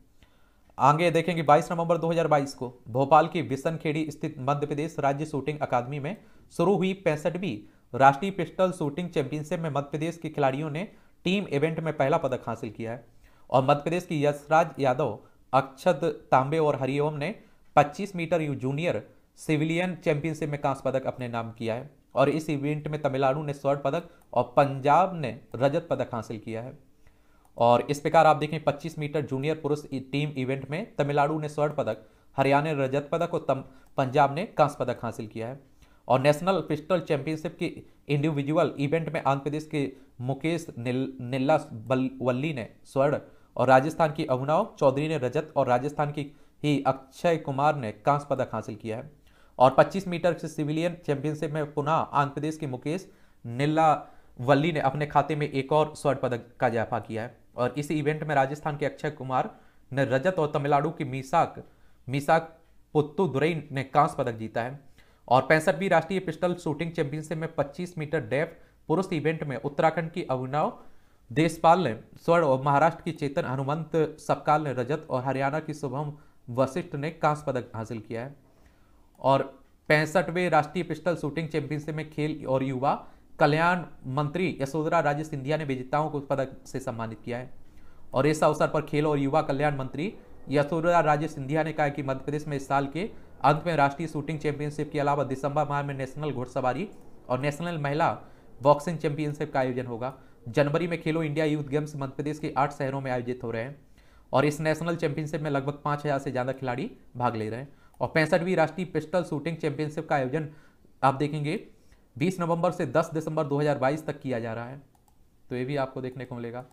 आगे देखेंगे 22 नवंबर 2022 को भोपाल की बिसनखेड़ी स्थित मध्य प्रदेश राज्य शूटिंग अकादमी में शुरू हुई पैंसठवीं राष्ट्रीय पिस्टल शूटिंग चैंपियनशिप में मध्य प्रदेश के खिलाड़ियों ने टीम इवेंट में पहला पदक हासिल किया है और मध्य प्रदेश की यशराज यादव अक्षत तांबे और हरिओम ने 25 मीटर जूनियर सिविलियन चैंपियनशिप में कांस्य पदक अपने नाम किया है और इस इवेंट में तमिलनाडु ने स्वर्ण पदक और पंजाब ने रजत पदक हासिल किया है और इस प्रकार आप देखें 25 मीटर जूनियर पुरुष टीम इवेंट में तमिलनाडु ने स्वर्ण पदक हरियाणा ने रजत पदक और तम पंजाब ने कांस्य पदक हासिल किया है और नेशनल पिस्टल चैंपियनशिप की इंडिविजुअल इवेंट में आंध्र प्रदेश के मुकेश निल, निल्ला वल्ली ने स्वर्ण और राजस्थान की अभुनाव चौधरी ने रजत और राजस्थान की ही अक्षय कुमार ने कांस्य पदक हासिल किया है और 25 मीटर से सिविलियन चैंपियनशिप में पुनः आंध्र प्रदेश के मुकेश निल्ला वल्ली ने अपने खाते में एक और स्वर्ण पदक का जायफा किया है और इस इवेंट में राजस्थान के अक्षय कुमार ने रजत और तमिलनाडु की मीसाक मीसाक पुत्तू दुरई ने कांस पदक जीता है और पैंसठवीं राष्ट्रीय पिस्टल शूटिंग चैंपियनशिप में पच्चीस मीटर डेफ पुरुष इवेंट में उत्तराखंड की अभिनव देशपाल ने स्वर्ण और महाराष्ट्र की चेतन हनुमंत सपकाल ने रजत और हरियाणा की शुभम वशिष्ठ ने कांस्य पदक हासिल किया है और पैंसठवें राष्ट्रीय पिस्टल शूटिंग चैंपियनशिप में खेल और युवा कल्याण मंत्री यशोधरा राजे सिंधिया ने विजेताओं को पदक से सम्मानित किया है और इस अवसर पर खेल और युवा कल्याण मंत्री यशोधरा राजे सिंधिया ने कहा कि मध्य प्रदेश में इस साल के अंत में राष्ट्रीय शूटिंग चैंपियनशिप के अलावा दिसंबर माह में नेशनल घोड़सवारी और नेशनल महिला बॉक्सिंग चैंपियनशिप का आयोजन होगा जनवरी में Khelo India youth games Madhya Pradesh के आठ शहरों में आयोजित हो रहे हैं और इस नेशनल चैंपियनशिप में लगभग पाँच हज़ार से ज़्यादा खिलाड़ी भाग ले रहे हैं और पैंसठवीं राष्ट्रीय पिस्टल शूटिंग चैंपियनशिप का आयोजन आप देखेंगे 20 नवंबर से 10 दिसंबर 2022 तक किया जा रहा है तो ये भी आपको देखने को मिलेगा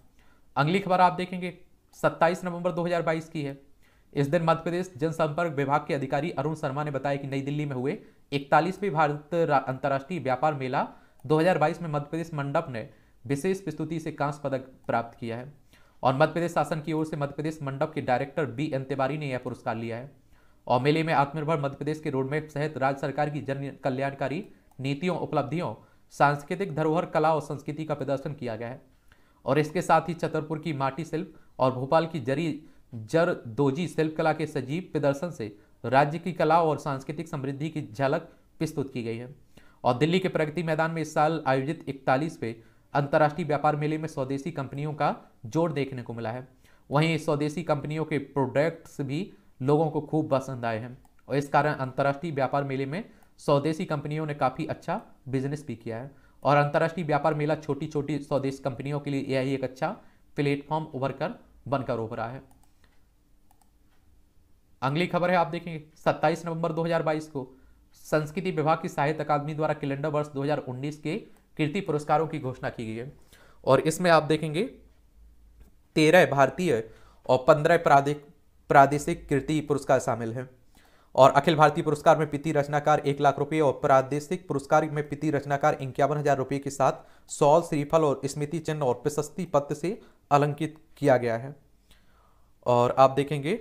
अगली खबर आप देखेंगे 27 नवंबर 2022 की है इस दिन मध्य प्रदेश जनसंपर्क विभाग के अधिकारी अरुण शर्मा ने बताया कि नई दिल्ली में हुए इकतालीसवीं भारत अंतर्राष्ट्रीय व्यापार मेला दो में मध्य प्रदेश मंडप ने विशेष प्रस्तुति से कांस्य पदक प्राप्त किया है और मध्य प्रदेश शासन की ओर से मध्य प्रदेश मंडप के डायरेक्टर बी एन तिवारी ने यह पुरस्कार लिया है और मेले में आत्मनिर्भर मध्य प्रदेश के रोडमैप सहित राज्य सरकार की जन कल्याणकारी नीतियों उपलब्धियों सांस्कृतिक धरोहर कला और संस्कृति का प्रदर्शन किया गया है और इसके साथ ही छतरपुर की माटी शिल्प और भोपाल की जरी जर दोजी शिल्प कला के सजीव प्रदर्शन से राज्य की कला और सांस्कृतिक समृद्धि की झलक प्रस्तुत की गई है और दिल्ली के प्रगति मैदान में इस साल आयोजित इकतालीसवें अंतर्राष्ट्रीय व्यापार मेले में स्वदेशी कंपनियों का जोर देखने को मिला है वहीं स्वदेशी कंपनियों के प्रोडक्ट्स भी लोगों को खूब पसंद आए हैं और इस कारण अंतर्राष्ट्रीय व्यापार मेले में स्वदेशी कंपनियों ने काफ़ी अच्छा बिजनेस भी किया है और अंतर्राष्ट्रीय व्यापार मेला छोटी छोटी स्वदेशी कंपनियों के लिए यही एक अच्छा प्लेटफॉर्म उभर कर बनकर उभरा है अगली खबर है आप देखेंगे 27 नवंबर 2022 को संस्कृति विभाग की साहित्य अकादमी द्वारा कैलेंडर वर्ष 2019 के कीर्ति पुरस्कारों की घोषणा की गई है और इसमें आप देखेंगे तेरह भारतीय और पंद्रह प्राधिक प्रादेशिक कृति पुरस्कार शामिल हैं और अखिल भारतीय पुरस्कार में पीति रचनाकार एक लाख रुपये और प्रादेशिक पुरस्कार में पीति रचनाकार इक्यावन हजार रुपये के साथ सौल श्रीफल और स्मृति चिन्ह और प्रशस्ति पत्र से अलंकित किया गया है और आप देखेंगे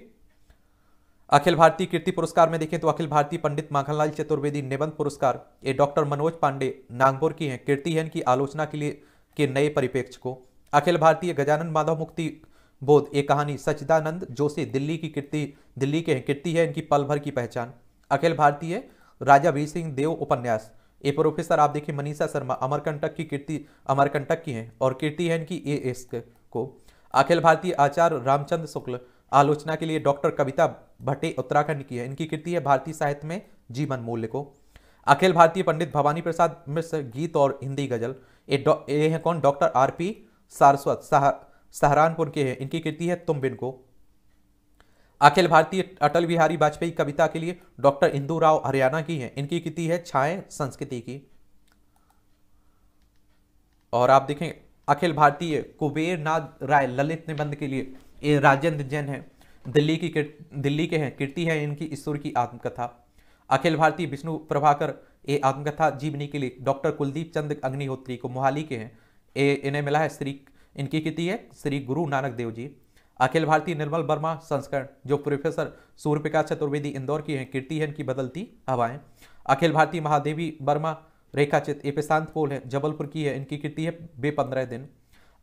अखिल भारतीय कीर्ति पुरस्कार में देखें तो अखिल भारतीय पंडित माखनलाल चतुर्वेदी निबंध पुरस्कार ये डॉक्टर मनोज पांडे नागपुर की हैं कीर्ति कीर्तिहन की आलोचना के लिए के नए परिपेक्ष को अखिल भारतीय गजानन माधव मुक्ति बोध ये कहानी सचिदानंद जोशी दिल्ली की कृति दिल्ली के कृति है इनकी पल भर की पहचान अखिल भारतीय राजा वीर सिंह देव उपन्यास ये प्रोफेसर आप देखिए मनीषा शर्मा अमरकंटक की कृति अमरकंटक की हैं और कृति है इनकी ए एस को अखिल भारतीय आचार्य रामचंद्र शुक्ल आलोचना के लिए डॉक्टर कविता भट्टे उत्तराखंड की है इनकी कीर्ति है भारतीय साहित्य में जीवन मूल्य को अखिल भारतीय पंडित भवानी प्रसाद मिश्र गीत और हिंदी गजल ये हैं कौन doctor R P Saraswat Saharanpur के हैं इनकी कृति है तुम बिन को अखिल भारतीय अटल बिहारी वाजपेयी कविता के लिए डॉक्टर इंदू राव हरियाणा की हैं इनकी कृति है छाए संस्कृति की और आप देखें अखिल भारतीय कुबेर नाथ राय ललित निबंध के लिए ये राजेंद्र जैन है दिल्ली की दिल्ली के हैं कृति है इनकी ईश्वर की आत्मकथा अखिल भारतीय विष्णु प्रभाकर ये आत्मकथा जीवनी के लिए डॉक्टर कुलदीप चंद अग्निहोत्री को मोहाली के हैं ये इन्हें मिला है श्री इनकी कृति है श्री गुरु नानक देव जी अखिल भारतीय निर्मल वर्मा संस्करण जो प्रोफेसर सूर्य प्रकाश चतुर्वेदी इंदौर की हैं कीर्ति है इनकी बदलती हवाएं अखिल भारतीय महादेवी वर्मा रेखाचित एपेशांत पोल है जबलपुर की है इनकी कृति है बे पंद्रह दिन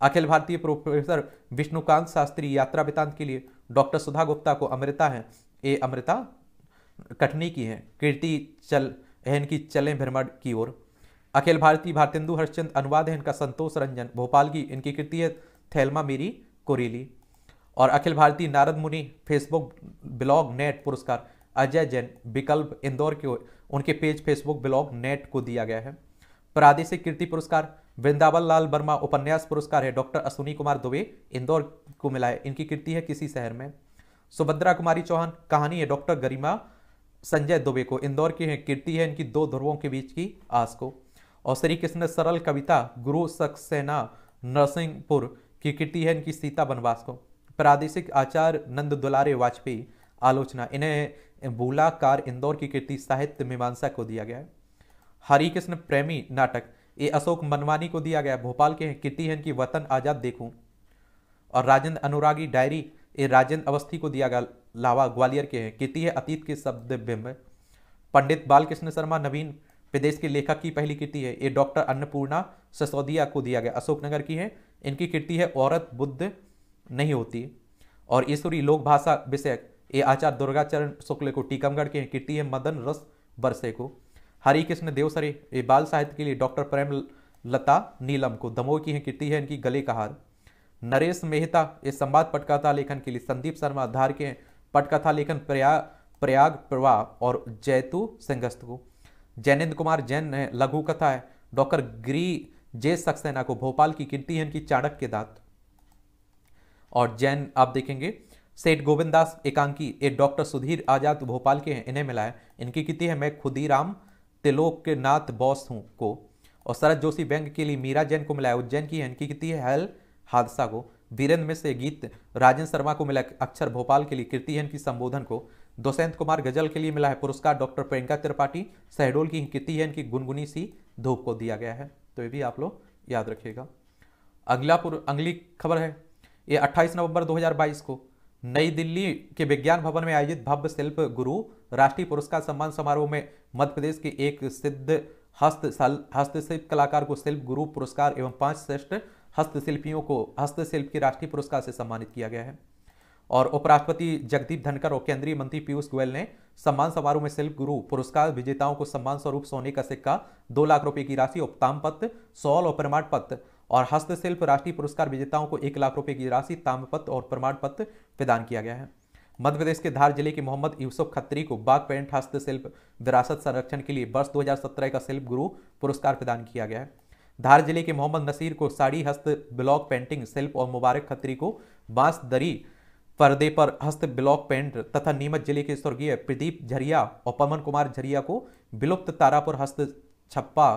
अखिल भारतीय प्रोफेसर विष्णुकांत शास्त्री यात्रा वितान्त के लिए डॉक्टर सुधा गुप्ता को अमृता है ये अमृता कटनी की है कीर्ति चल है इनकी चलें भ्रमण की ओर अखिल भारतीय भारतेंदु हरिश्चंद अनुवाद है इनका संतोष रंजन भोपाल की इनकी कृति है थैलमा मेरी कोरेली और अखिल भारतीय नारद मुनि फेसबुक ब्लॉग नेट पुरस्कार अजय जैन विकल्प इंदौर के उनके पेज फेसबुक ब्लॉग नेट को दिया गया है प्रादेशिक कीर्ति पुरस्कार वृंदावन लाल वर्मा उपन्यास पुरस्कार है डॉक्टर अश्विनी कुमार दुबे इंदौर को मिला है इनकी कृति है किसी शहर में सुभद्रा कुमारी चौहान कहानी है डॉक्टर गरिमा संजय दुबे को इंदौर की है कीर्ति है इनकी दो ध्रुवों के बीच की आस को और श्री कृष्ण सरल कविता गुरु सक्सेना नरसिंहपुर की कृति है इनकी सीता बनवास को प्रादेशिक आचार्य नंद दुलारे वाजपेयी आलोचना इन्हें बूलाकार इंदौर की कृति साहित्य मीमांसा को दिया गया है हरिकृष्ण प्रेमी नाटक ये अशोक मनवानी को दिया गया भोपाल के कृति है इनकी वतन आज़ाद देखूँ और राजेंद्र अनुरागी डायरी ये राजेंद्र अवस्थी को दिया गया लावा ग्वालियर के हैं कृति है अतीत के शब्द बिंब पंडित बालकृष्ण शर्मा नवीन प्रदेश के लेखक की पहली कृति है ये डॉक्टर अन्नपूर्णा ससौदिया को दिया गया अशोकनगर की है इनकी कृति है औरत बुद्ध नहीं होती और ईश्वरी लोक भाषा विषयक ये आचार्य दुर्गाचरण शुक्ल को टीकमगढ़ की कृति है मदन रस बरसे को हरी कृष्ण देवसरे ये बाल साहित्य के लिए डॉक्टर प्रेम लता नीलम को दमोह की है कृति है इनकी गले का हार नरेश मेहता ये संवाद पटकथा लेखन के लिए संदीप शर्मा धार के हैं पटकथा लेखन प्रयाग प्रयाग प्रवाह और जैतु संघस्थ को जैनेन्द्र कुमार जैन ने लघु कथा है डॉक्टर ग्री जे सक्सेना को भोपाल की कीर्ति है इनकी चाणक के दांत और जैन आप देखेंगे सेठ गोविंद दास एकांकी ये डॉक्टर सुधीर आजाद भोपाल के हैं इन्हें मिला है इनकी किति है मैं खुदी राम तिलोक नाथ बॉस हूँ को और शरद जोशी बैंक के लिए मीरा जैन को मिला है उज्जैन की है इनकी किति है हल हादसा को वीरेंद्र मिश्र गीत राजेंद्र शर्मा को मिला अक्षर भोपाल के लिए कीर्ति है इनकी संबोधन को दोसेंत कुमार गजल के लिए मिला है पुरस्कार डॉक्टर प्रियंका त्रिपाठी शहडोल की कृति है इनकी गुनगुनी सी धूप को दिया गया है तो ये भी आप लोग याद रखिएगा अगला अगली खबर है ये 28 नवंबर 2022 को नई दिल्ली के विज्ञान भवन में आयोजित भव्य शिल्प गुरु राष्ट्रीय पुरस्कार सम्मान समारोह में मध्य प्रदेश के एक सिद्ध हस्त हस्तशिल्प कलाकार को शिल्प गुरु पुरस्कार एवं पांच श्रेष्ठ हस्तशिल्पियों को हस्तशिल्प के राष्ट्रीय पुरस्कार से सम्मानित किया गया है और उपराष्ट्रपति जगदीप धनखड़ और केंद्रीय मंत्री पीयूष गोयल ने सम्मान समारोह में शिल्प गुरु पुरस्कार विजेताओं को सम्मान स्वरूप सोने का सिक्का दो लाख रुपए की राशि उपताम पत्र सौल और प्रमाण पत्र और हस्तशिल्प राष्ट्रीय पुरस्कार विजेताओं को एक लाख रुपए की राशि ताम्रपत्र और प्रमाण पत्र प्रदान किया गया है मध्य प्रदेश के धार जिले के मोहम्मद यूसुफ खत्री को बाग पेंट हस्तशिल्प विरासत संरक्षण के लिए वर्ष दो का शिल्प गुरु पुरस्कार प्रदान किया गया है धार जिले के मोहम्मद नसीर को साड़ी हस्त ब्लॉक पेंटिंग शिल्प और मुबारक खत्री को बांस दरी पर्दे पर हस्त ब्लॉक पेंट तथा नीमच जिले के स्वर्गीय प्रदीप झरिया और पवन कुमार झरिया को विलुप्त तारापुर हस्त छप्पा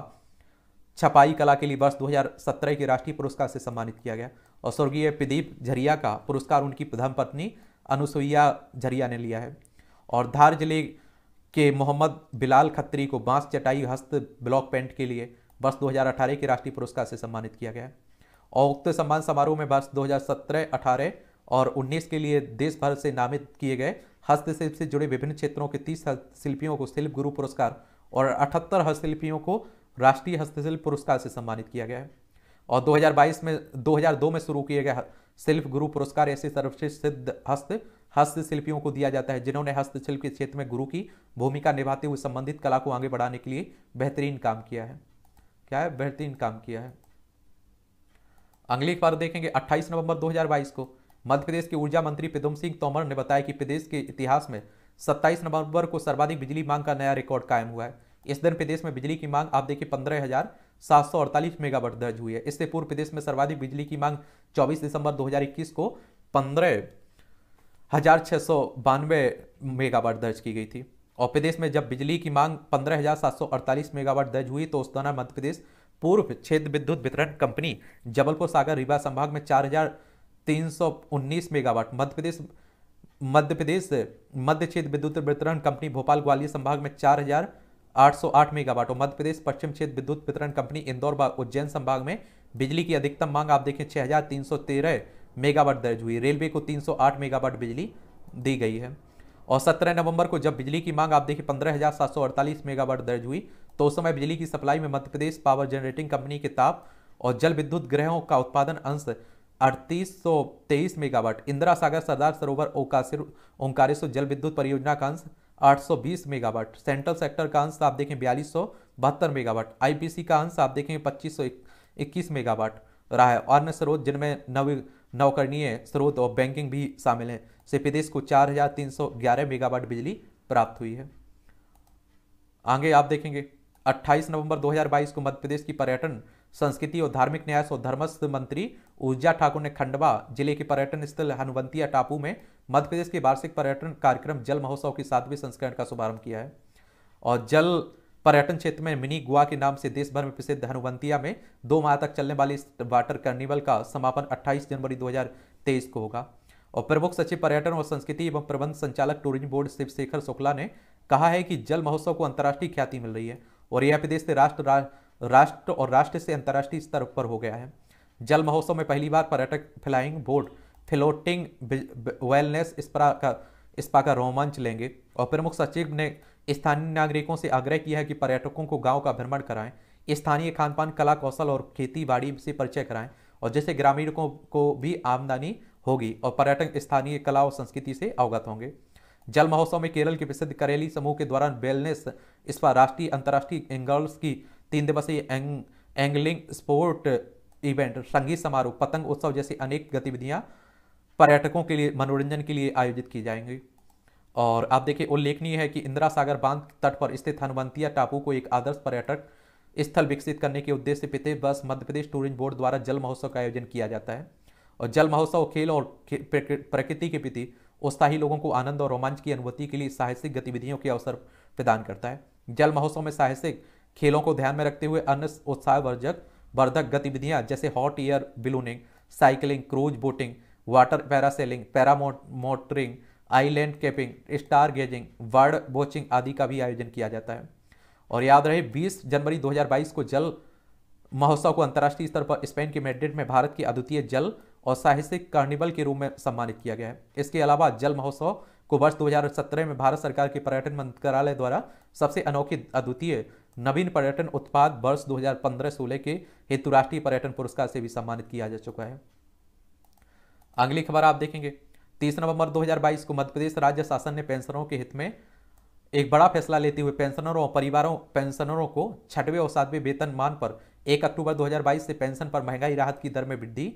छपाई कला के लिए वर्ष 2017 के राष्ट्रीय पुरस्कार से सम्मानित किया गया और स्वर्गीय प्रदीप झरिया का पुरस्कार उनकी प्रथम पत्नी अनुसुईया झरिया ने लिया है और धार जिले के मोहम्मद बिलाल खत्री को बांस चटाई हस्त ब्लॉक पेंट के लिए वर्ष 2018 के राष्ट्रीय पुरस्कार से सम्मानित किया गया है और उक्त सम्मान समारोह में वर्ष 2017 हजार और उन्नीस के लिए देश भर से नामित किए गए हस्तशिल्प से जुड़े विभिन्न क्षेत्रों के तीस हस्तशिल्पियों को शिल्प गुरु पुरस्कार और अठहत्तर हस्तशिल्पियों को राष्ट्रीय हस्तशिल्प पुरस्कार से सम्मानित किया गया है और 2022 में 2002 में शुरू किए गए शिल्प गुरु पुरस्कार ऐसे सर्वश्रेष्ठ सिद्ध हस्त हस्तशिल्पियों को दिया जाता है जिन्होंने हस्तशिल्प के क्षेत्र में गुरु की भूमिका निभाते हुए संबंधित कला को आगे बढ़ाने के लिए बेहतरीन काम किया है क्या है बेहतरीन काम किया है अगली बार देखेंगे अट्ठाईस नवंबर दो को मध्य प्रदेश के ऊर्जा मंत्री पिदुम सिंह तोमर ने बताया कि प्रदेश के इतिहास में 27 नवंबर को सर्वाधिक बिजली मांग का नया रिकॉर्ड कायम हुआ है इस दिन प्रदेश में बिजली की मांग आप देखिए पंद्रह मेगावाट दर्ज हुई है इससे पूर्व प्रदेश में सर्वाधिक बिजली की मांग चौबीस दिसंबर दो को पंद्रह हजार छः सौ बानवे मेगावाट दर्ज की गई थी और प्रदेश में जब बिजली की मांग पंद्रह हजार सात सौ अड़तालीस मेगावाट दर्ज हुई तो उस दौरान मध्य प्रदेश पूर्व क्षेत्र विद्युत वितरण कंपनी जबलपुर सागर रीवा संभाग में चार हजार 319 मेगावाट मध्य प्रदेश मध्य प्रदेश मध्य क्षेत्र विद्युत वितरण कंपनी भोपाल ग्वालियर संभाग में 4,808 मेगावाट और मध्य प्रदेश पश्चिम क्षेत्र विद्युत वितरण कंपनी इंदौर व उज्जैन संभाग में बिजली की अधिकतम मांग आप देखें 6,313 मेगावाट दर्ज हुई रेलवे को 308 मेगावाट बिजली दी गई है और 17 नवंबर को जब बिजली की मांग आप देखिए अड़तालीस मेगावाट दर्ज हुई तो उस समय बिजली की सप्लाई में Madhya Pradesh power generating company के ताप और जल विद्युत ग्रहों का उत्पादन अंश अड़तीस मेगावाट इंदिरा सागर सरदार सरोवर ओकाशिर ओंकारेश्वर जल विद्युत परियोजना का अंश 820 मेगावाट सेंट्रल सेक्टर का अंश आप देखें बयालीस मेगावाट आईपीसी का अंश आप देखें पच्चीस इक्कीस मेगावाट रहा है और अन्य स्रोत जिनमें नव नवकरणीय स्रोत और बैंकिंग भी शामिल हैं से प्रदेश को 4,311 मेगावाट बिजली प्राप्त हुई है आगे आप देखेंगे 28 नवंबर 2022 को मध्य प्रदेश की पर्यटन संस्कृति और धार्मिक न्यास और धर्मस्थ मंत्री ऊर्जा ठाकुर ने खंडवा जिले के पर्यटन स्थल हनुवंतिया टापू में मध्य प्रदेश के वार्षिक पर्यटन कार्यक्रम जल महोत्सव के सातवें संस्करण का शुभारंभ किया है और जल पर्यटन क्षेत्र में मिनी गोवा के नाम से देश भर में प्रसिद्ध हनुवंतिया में दो माह तक चलने वाले वाटर कार्निवल का समापन 28 जनवरी 2023 को होगा और प्रमुख सचिव पर्यटन और संस्कृति एवं प्रबंध संचालक टूरिज्म बोर्ड शिव शेखर शुक्ला ने कहा है कि जल महोत्सव को अंतर्राष्ट्रीय ख्याति मिल रही है और यह प्रदेश से राष्ट्र राष्ट्र और राष्ट्र से अंतर्राष्ट्रीय स्तर पर हो गया है जल महोत्सव में पहली बार पर्यटक flying boat floating wellness spa का इस्पा का रोमांच लेंगे और प्रमुख सचिव ने स्थानीय नागरिकों से आग्रह किया है कि पर्यटकों को गांव का भ्रमण कराएं स्थानीय खान पान कला कौशल और खेती बाड़ी से परिचय कराएं और जैसे ग्रामीणों को भी आमदनी होगी और पर्यटक स्थानीय कला और संस्कृति से अवगत होंगे जल महोत्सव में केरल के प्रसिद्ध करेली समूह के द्वारा वेलनेस इस पर राष्ट्रीय अंतर्राष्ट्रीय एंगल्स की तीन दिवसीय एंग, एंगलिंग स्पोर्ट इवेंट संगीत समारोह पतंग उत्सव जैसी अनेक गतिविधियां पर्यटकों के लिए मनोरंजन के लिए आयोजित की जाएंगी और आप देखिए उल्लेखनीय है कि इंदिरा सागर बांध तट पर स्थित हनुवंतिया टापू को एक आदर्श पर्यटक स्थल विकसित करने के उद्देश्य पिते बस मध्य प्रदेश टूरिज्म बोर्ड द्वारा जल महोत्सव का आयोजन किया जाता है और जल महोत्सव खेल और प्रकृति के प्रति उत्साही लोगों को आनंद और रोमांच की अनुभूति के लिए साहसिक गतिविधियों के अवसर प्रदान करता है जल महोत्सव में साहसिक खेलों को ध्यान में रखते हुए अन्य उत्साहवर्जक वर्धक गतिविधियां जैसे hot air ballooning cycling cruise boating water parasailing paramotoring island camping star gazing bird watching आदि का भी आयोजन किया जाता है और याद रहे 20 जनवरी 2022 को जल महोत्सव को अंतर्राष्ट्रीय स्तर पर स्पेन के मेड्रिड में भारत की अद्वितीय जल और साहसिक कार्निवल के रूप में सम्मानित किया गया है इसके अलावा जल महोत्सव को वर्ष 2017 में भारत सरकार के पर्यटन मंत्रालय द्वारा सबसे अनोखी अद्वितीय नवीन पर्यटन उत्पाद वर्ष 2015-16 के हेतु राष्ट्रीय पर्यटन पुरस्कार से भी सम्मानित किया जा चुका है अगली खबर आप देखेंगे तीस नवंबर 2022 को मध्य प्रदेश राज्य शासन ने पेंशनरों के हित में एक बड़ा फैसला लेते हुए पेंशनरों और परिवारों पेंशनरों को छठवें और सातवें वेतनमान पर एक अक्टूबर 2022 से पेंशन पर महंगाई राहत की दर में वृद्धि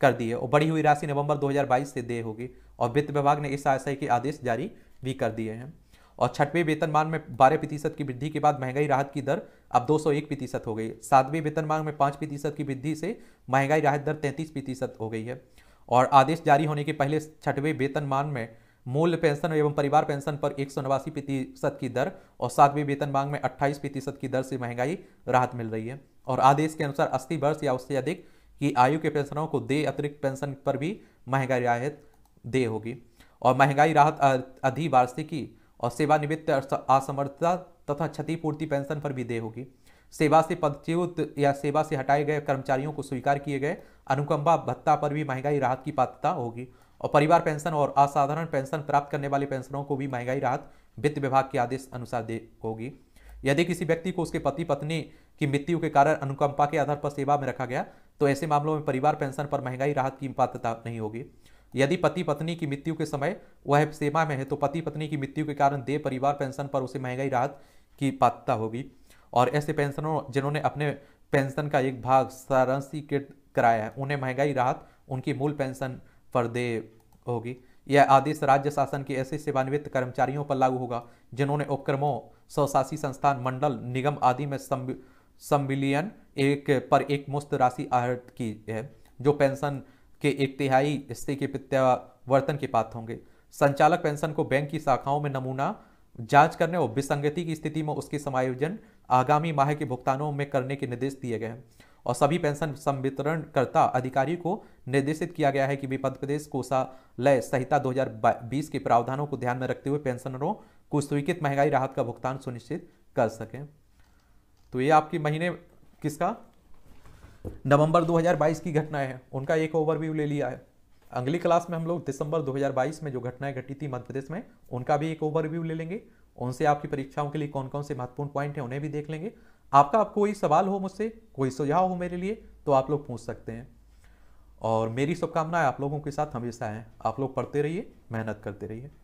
कर दी है और बढ़ी हुई राशि नवंबर 2022 से देय होगी और वित्त विभाग ने इस आशय के आदेश जारी भी कर दिए हैं और छठवें वेतनमान में बारह प्रतिशत की वृद्धि के बाद महंगाई राहत की दर अब दो सौ एक प्रतिशत हो गई सातवें वेतनमान में पाँच प्रतिशत की वृद्धि से महंगाई राहत दर तैंतीस प्रतिशत हो गई है और आदेश जारी होने के पहले छठवें वेतनमान में मूल पेंशन एवं परिवार पेंशन पर एक प्रतिशत की दर और सातवें वेतन मांग में 28 प्रतिशत की दर से महंगाई राहत मिल रही है और आदेश के अनुसार 80 वर्ष या उससे अधिक की आयु के पेंशनरों को दे अतिरिक्त पेंशन पर भी महंगाई राहत दे होगी और महंगाई राहत अधिवार्षिकी और सेवानिवृत्त असमर्थता तथा क्षतिपूर्ति पेंशन पर भी देय होगी सेवा से पदच्युत या सेवा से हटाए गए कर्मचारियों को स्वीकार किए गए अनुकंपा भत्ता पर भी महंगाई राहत की पात्रता होगी और परिवार पेंशन और असाधारण पेंशन प्राप्त करने वाले पेंशनों को भी महंगाई राहत वित्त विभाग के आदेश अनुसार दे होगी यदि किसी व्यक्ति को उसके पति पत्नी की मृत्यु के कारण अनुकंपा के आधार पर सेवा में रखा गया तो ऐसे मामलों में परिवार पेंशन पर महंगाई राहत की पात्रता नहीं होगी यदि पति पत्नी की मृत्यु के समय वह सेवा में है तो पति पत्नी की मृत्यु के कारण दे परिवार पेंशन पर उसे महंगाई राहत की पात्रता होगी और ऐसे पेंशनों जिन्होंने अपने पेंशन का एक भाग सारांशीकृत कराया है उन्हें महंगाई राहत उनकी मूल पेंशन पर दे होगी यह आदेश राज्य शासन के ऐसे सेवान्वित कर्मचारियों पर लागू होगा जिन्होंने उपक्रमों स्वशासी संस्थान मंडल निगम आदि में सम्मिलियन एक पर एक मुफ्त राशि आहत की है जो पेंशन के एक तिहाई हिस्से के प्रत्यावर्तन के पात्र होंगे संचालक पेंशन को बैंक की शाखाओं में नमूना जांच करने और विसंगति की स्थिति में उसके समायोजन आगामी माह के भुगतानों में करने के निर्देश दिए गए हैं और सभी पेंशन संवितरणकर्ता अधिकारी को निर्देशित किया गया है कि वे मध्य प्रदेश कोषालय संहिता 2020 के प्रावधानों को ध्यान में रखते हुए पेंशनरों को स्वीकृत महंगाई राहत का भुगतान सुनिश्चित कर सकें तो ये आपकी महीने किसका नवंबर 2022 की घटनाएं हैं उनका एक ओवरव्यू ले लिया है अगली क्लास में हम लोग दिसंबर 2022 में जो घटनाएं घटी थी मध्य प्रदेश में उनका भी एक ओवरव्यू ले लेंगे उनसे आपकी परीक्षाओं के लिए कौन कौन से महत्वपूर्ण पॉइंट हैं उन्हें भी देख लेंगे आपका आप कोई सवाल हो मुझसे कोई सुझाव हो मेरे लिए तो आप लोग पूछ सकते हैं और मेरी शुभकामनाएं आप लोगों के साथ हमेशा हैं आप लोग पढ़ते रहिए मेहनत करते रहिए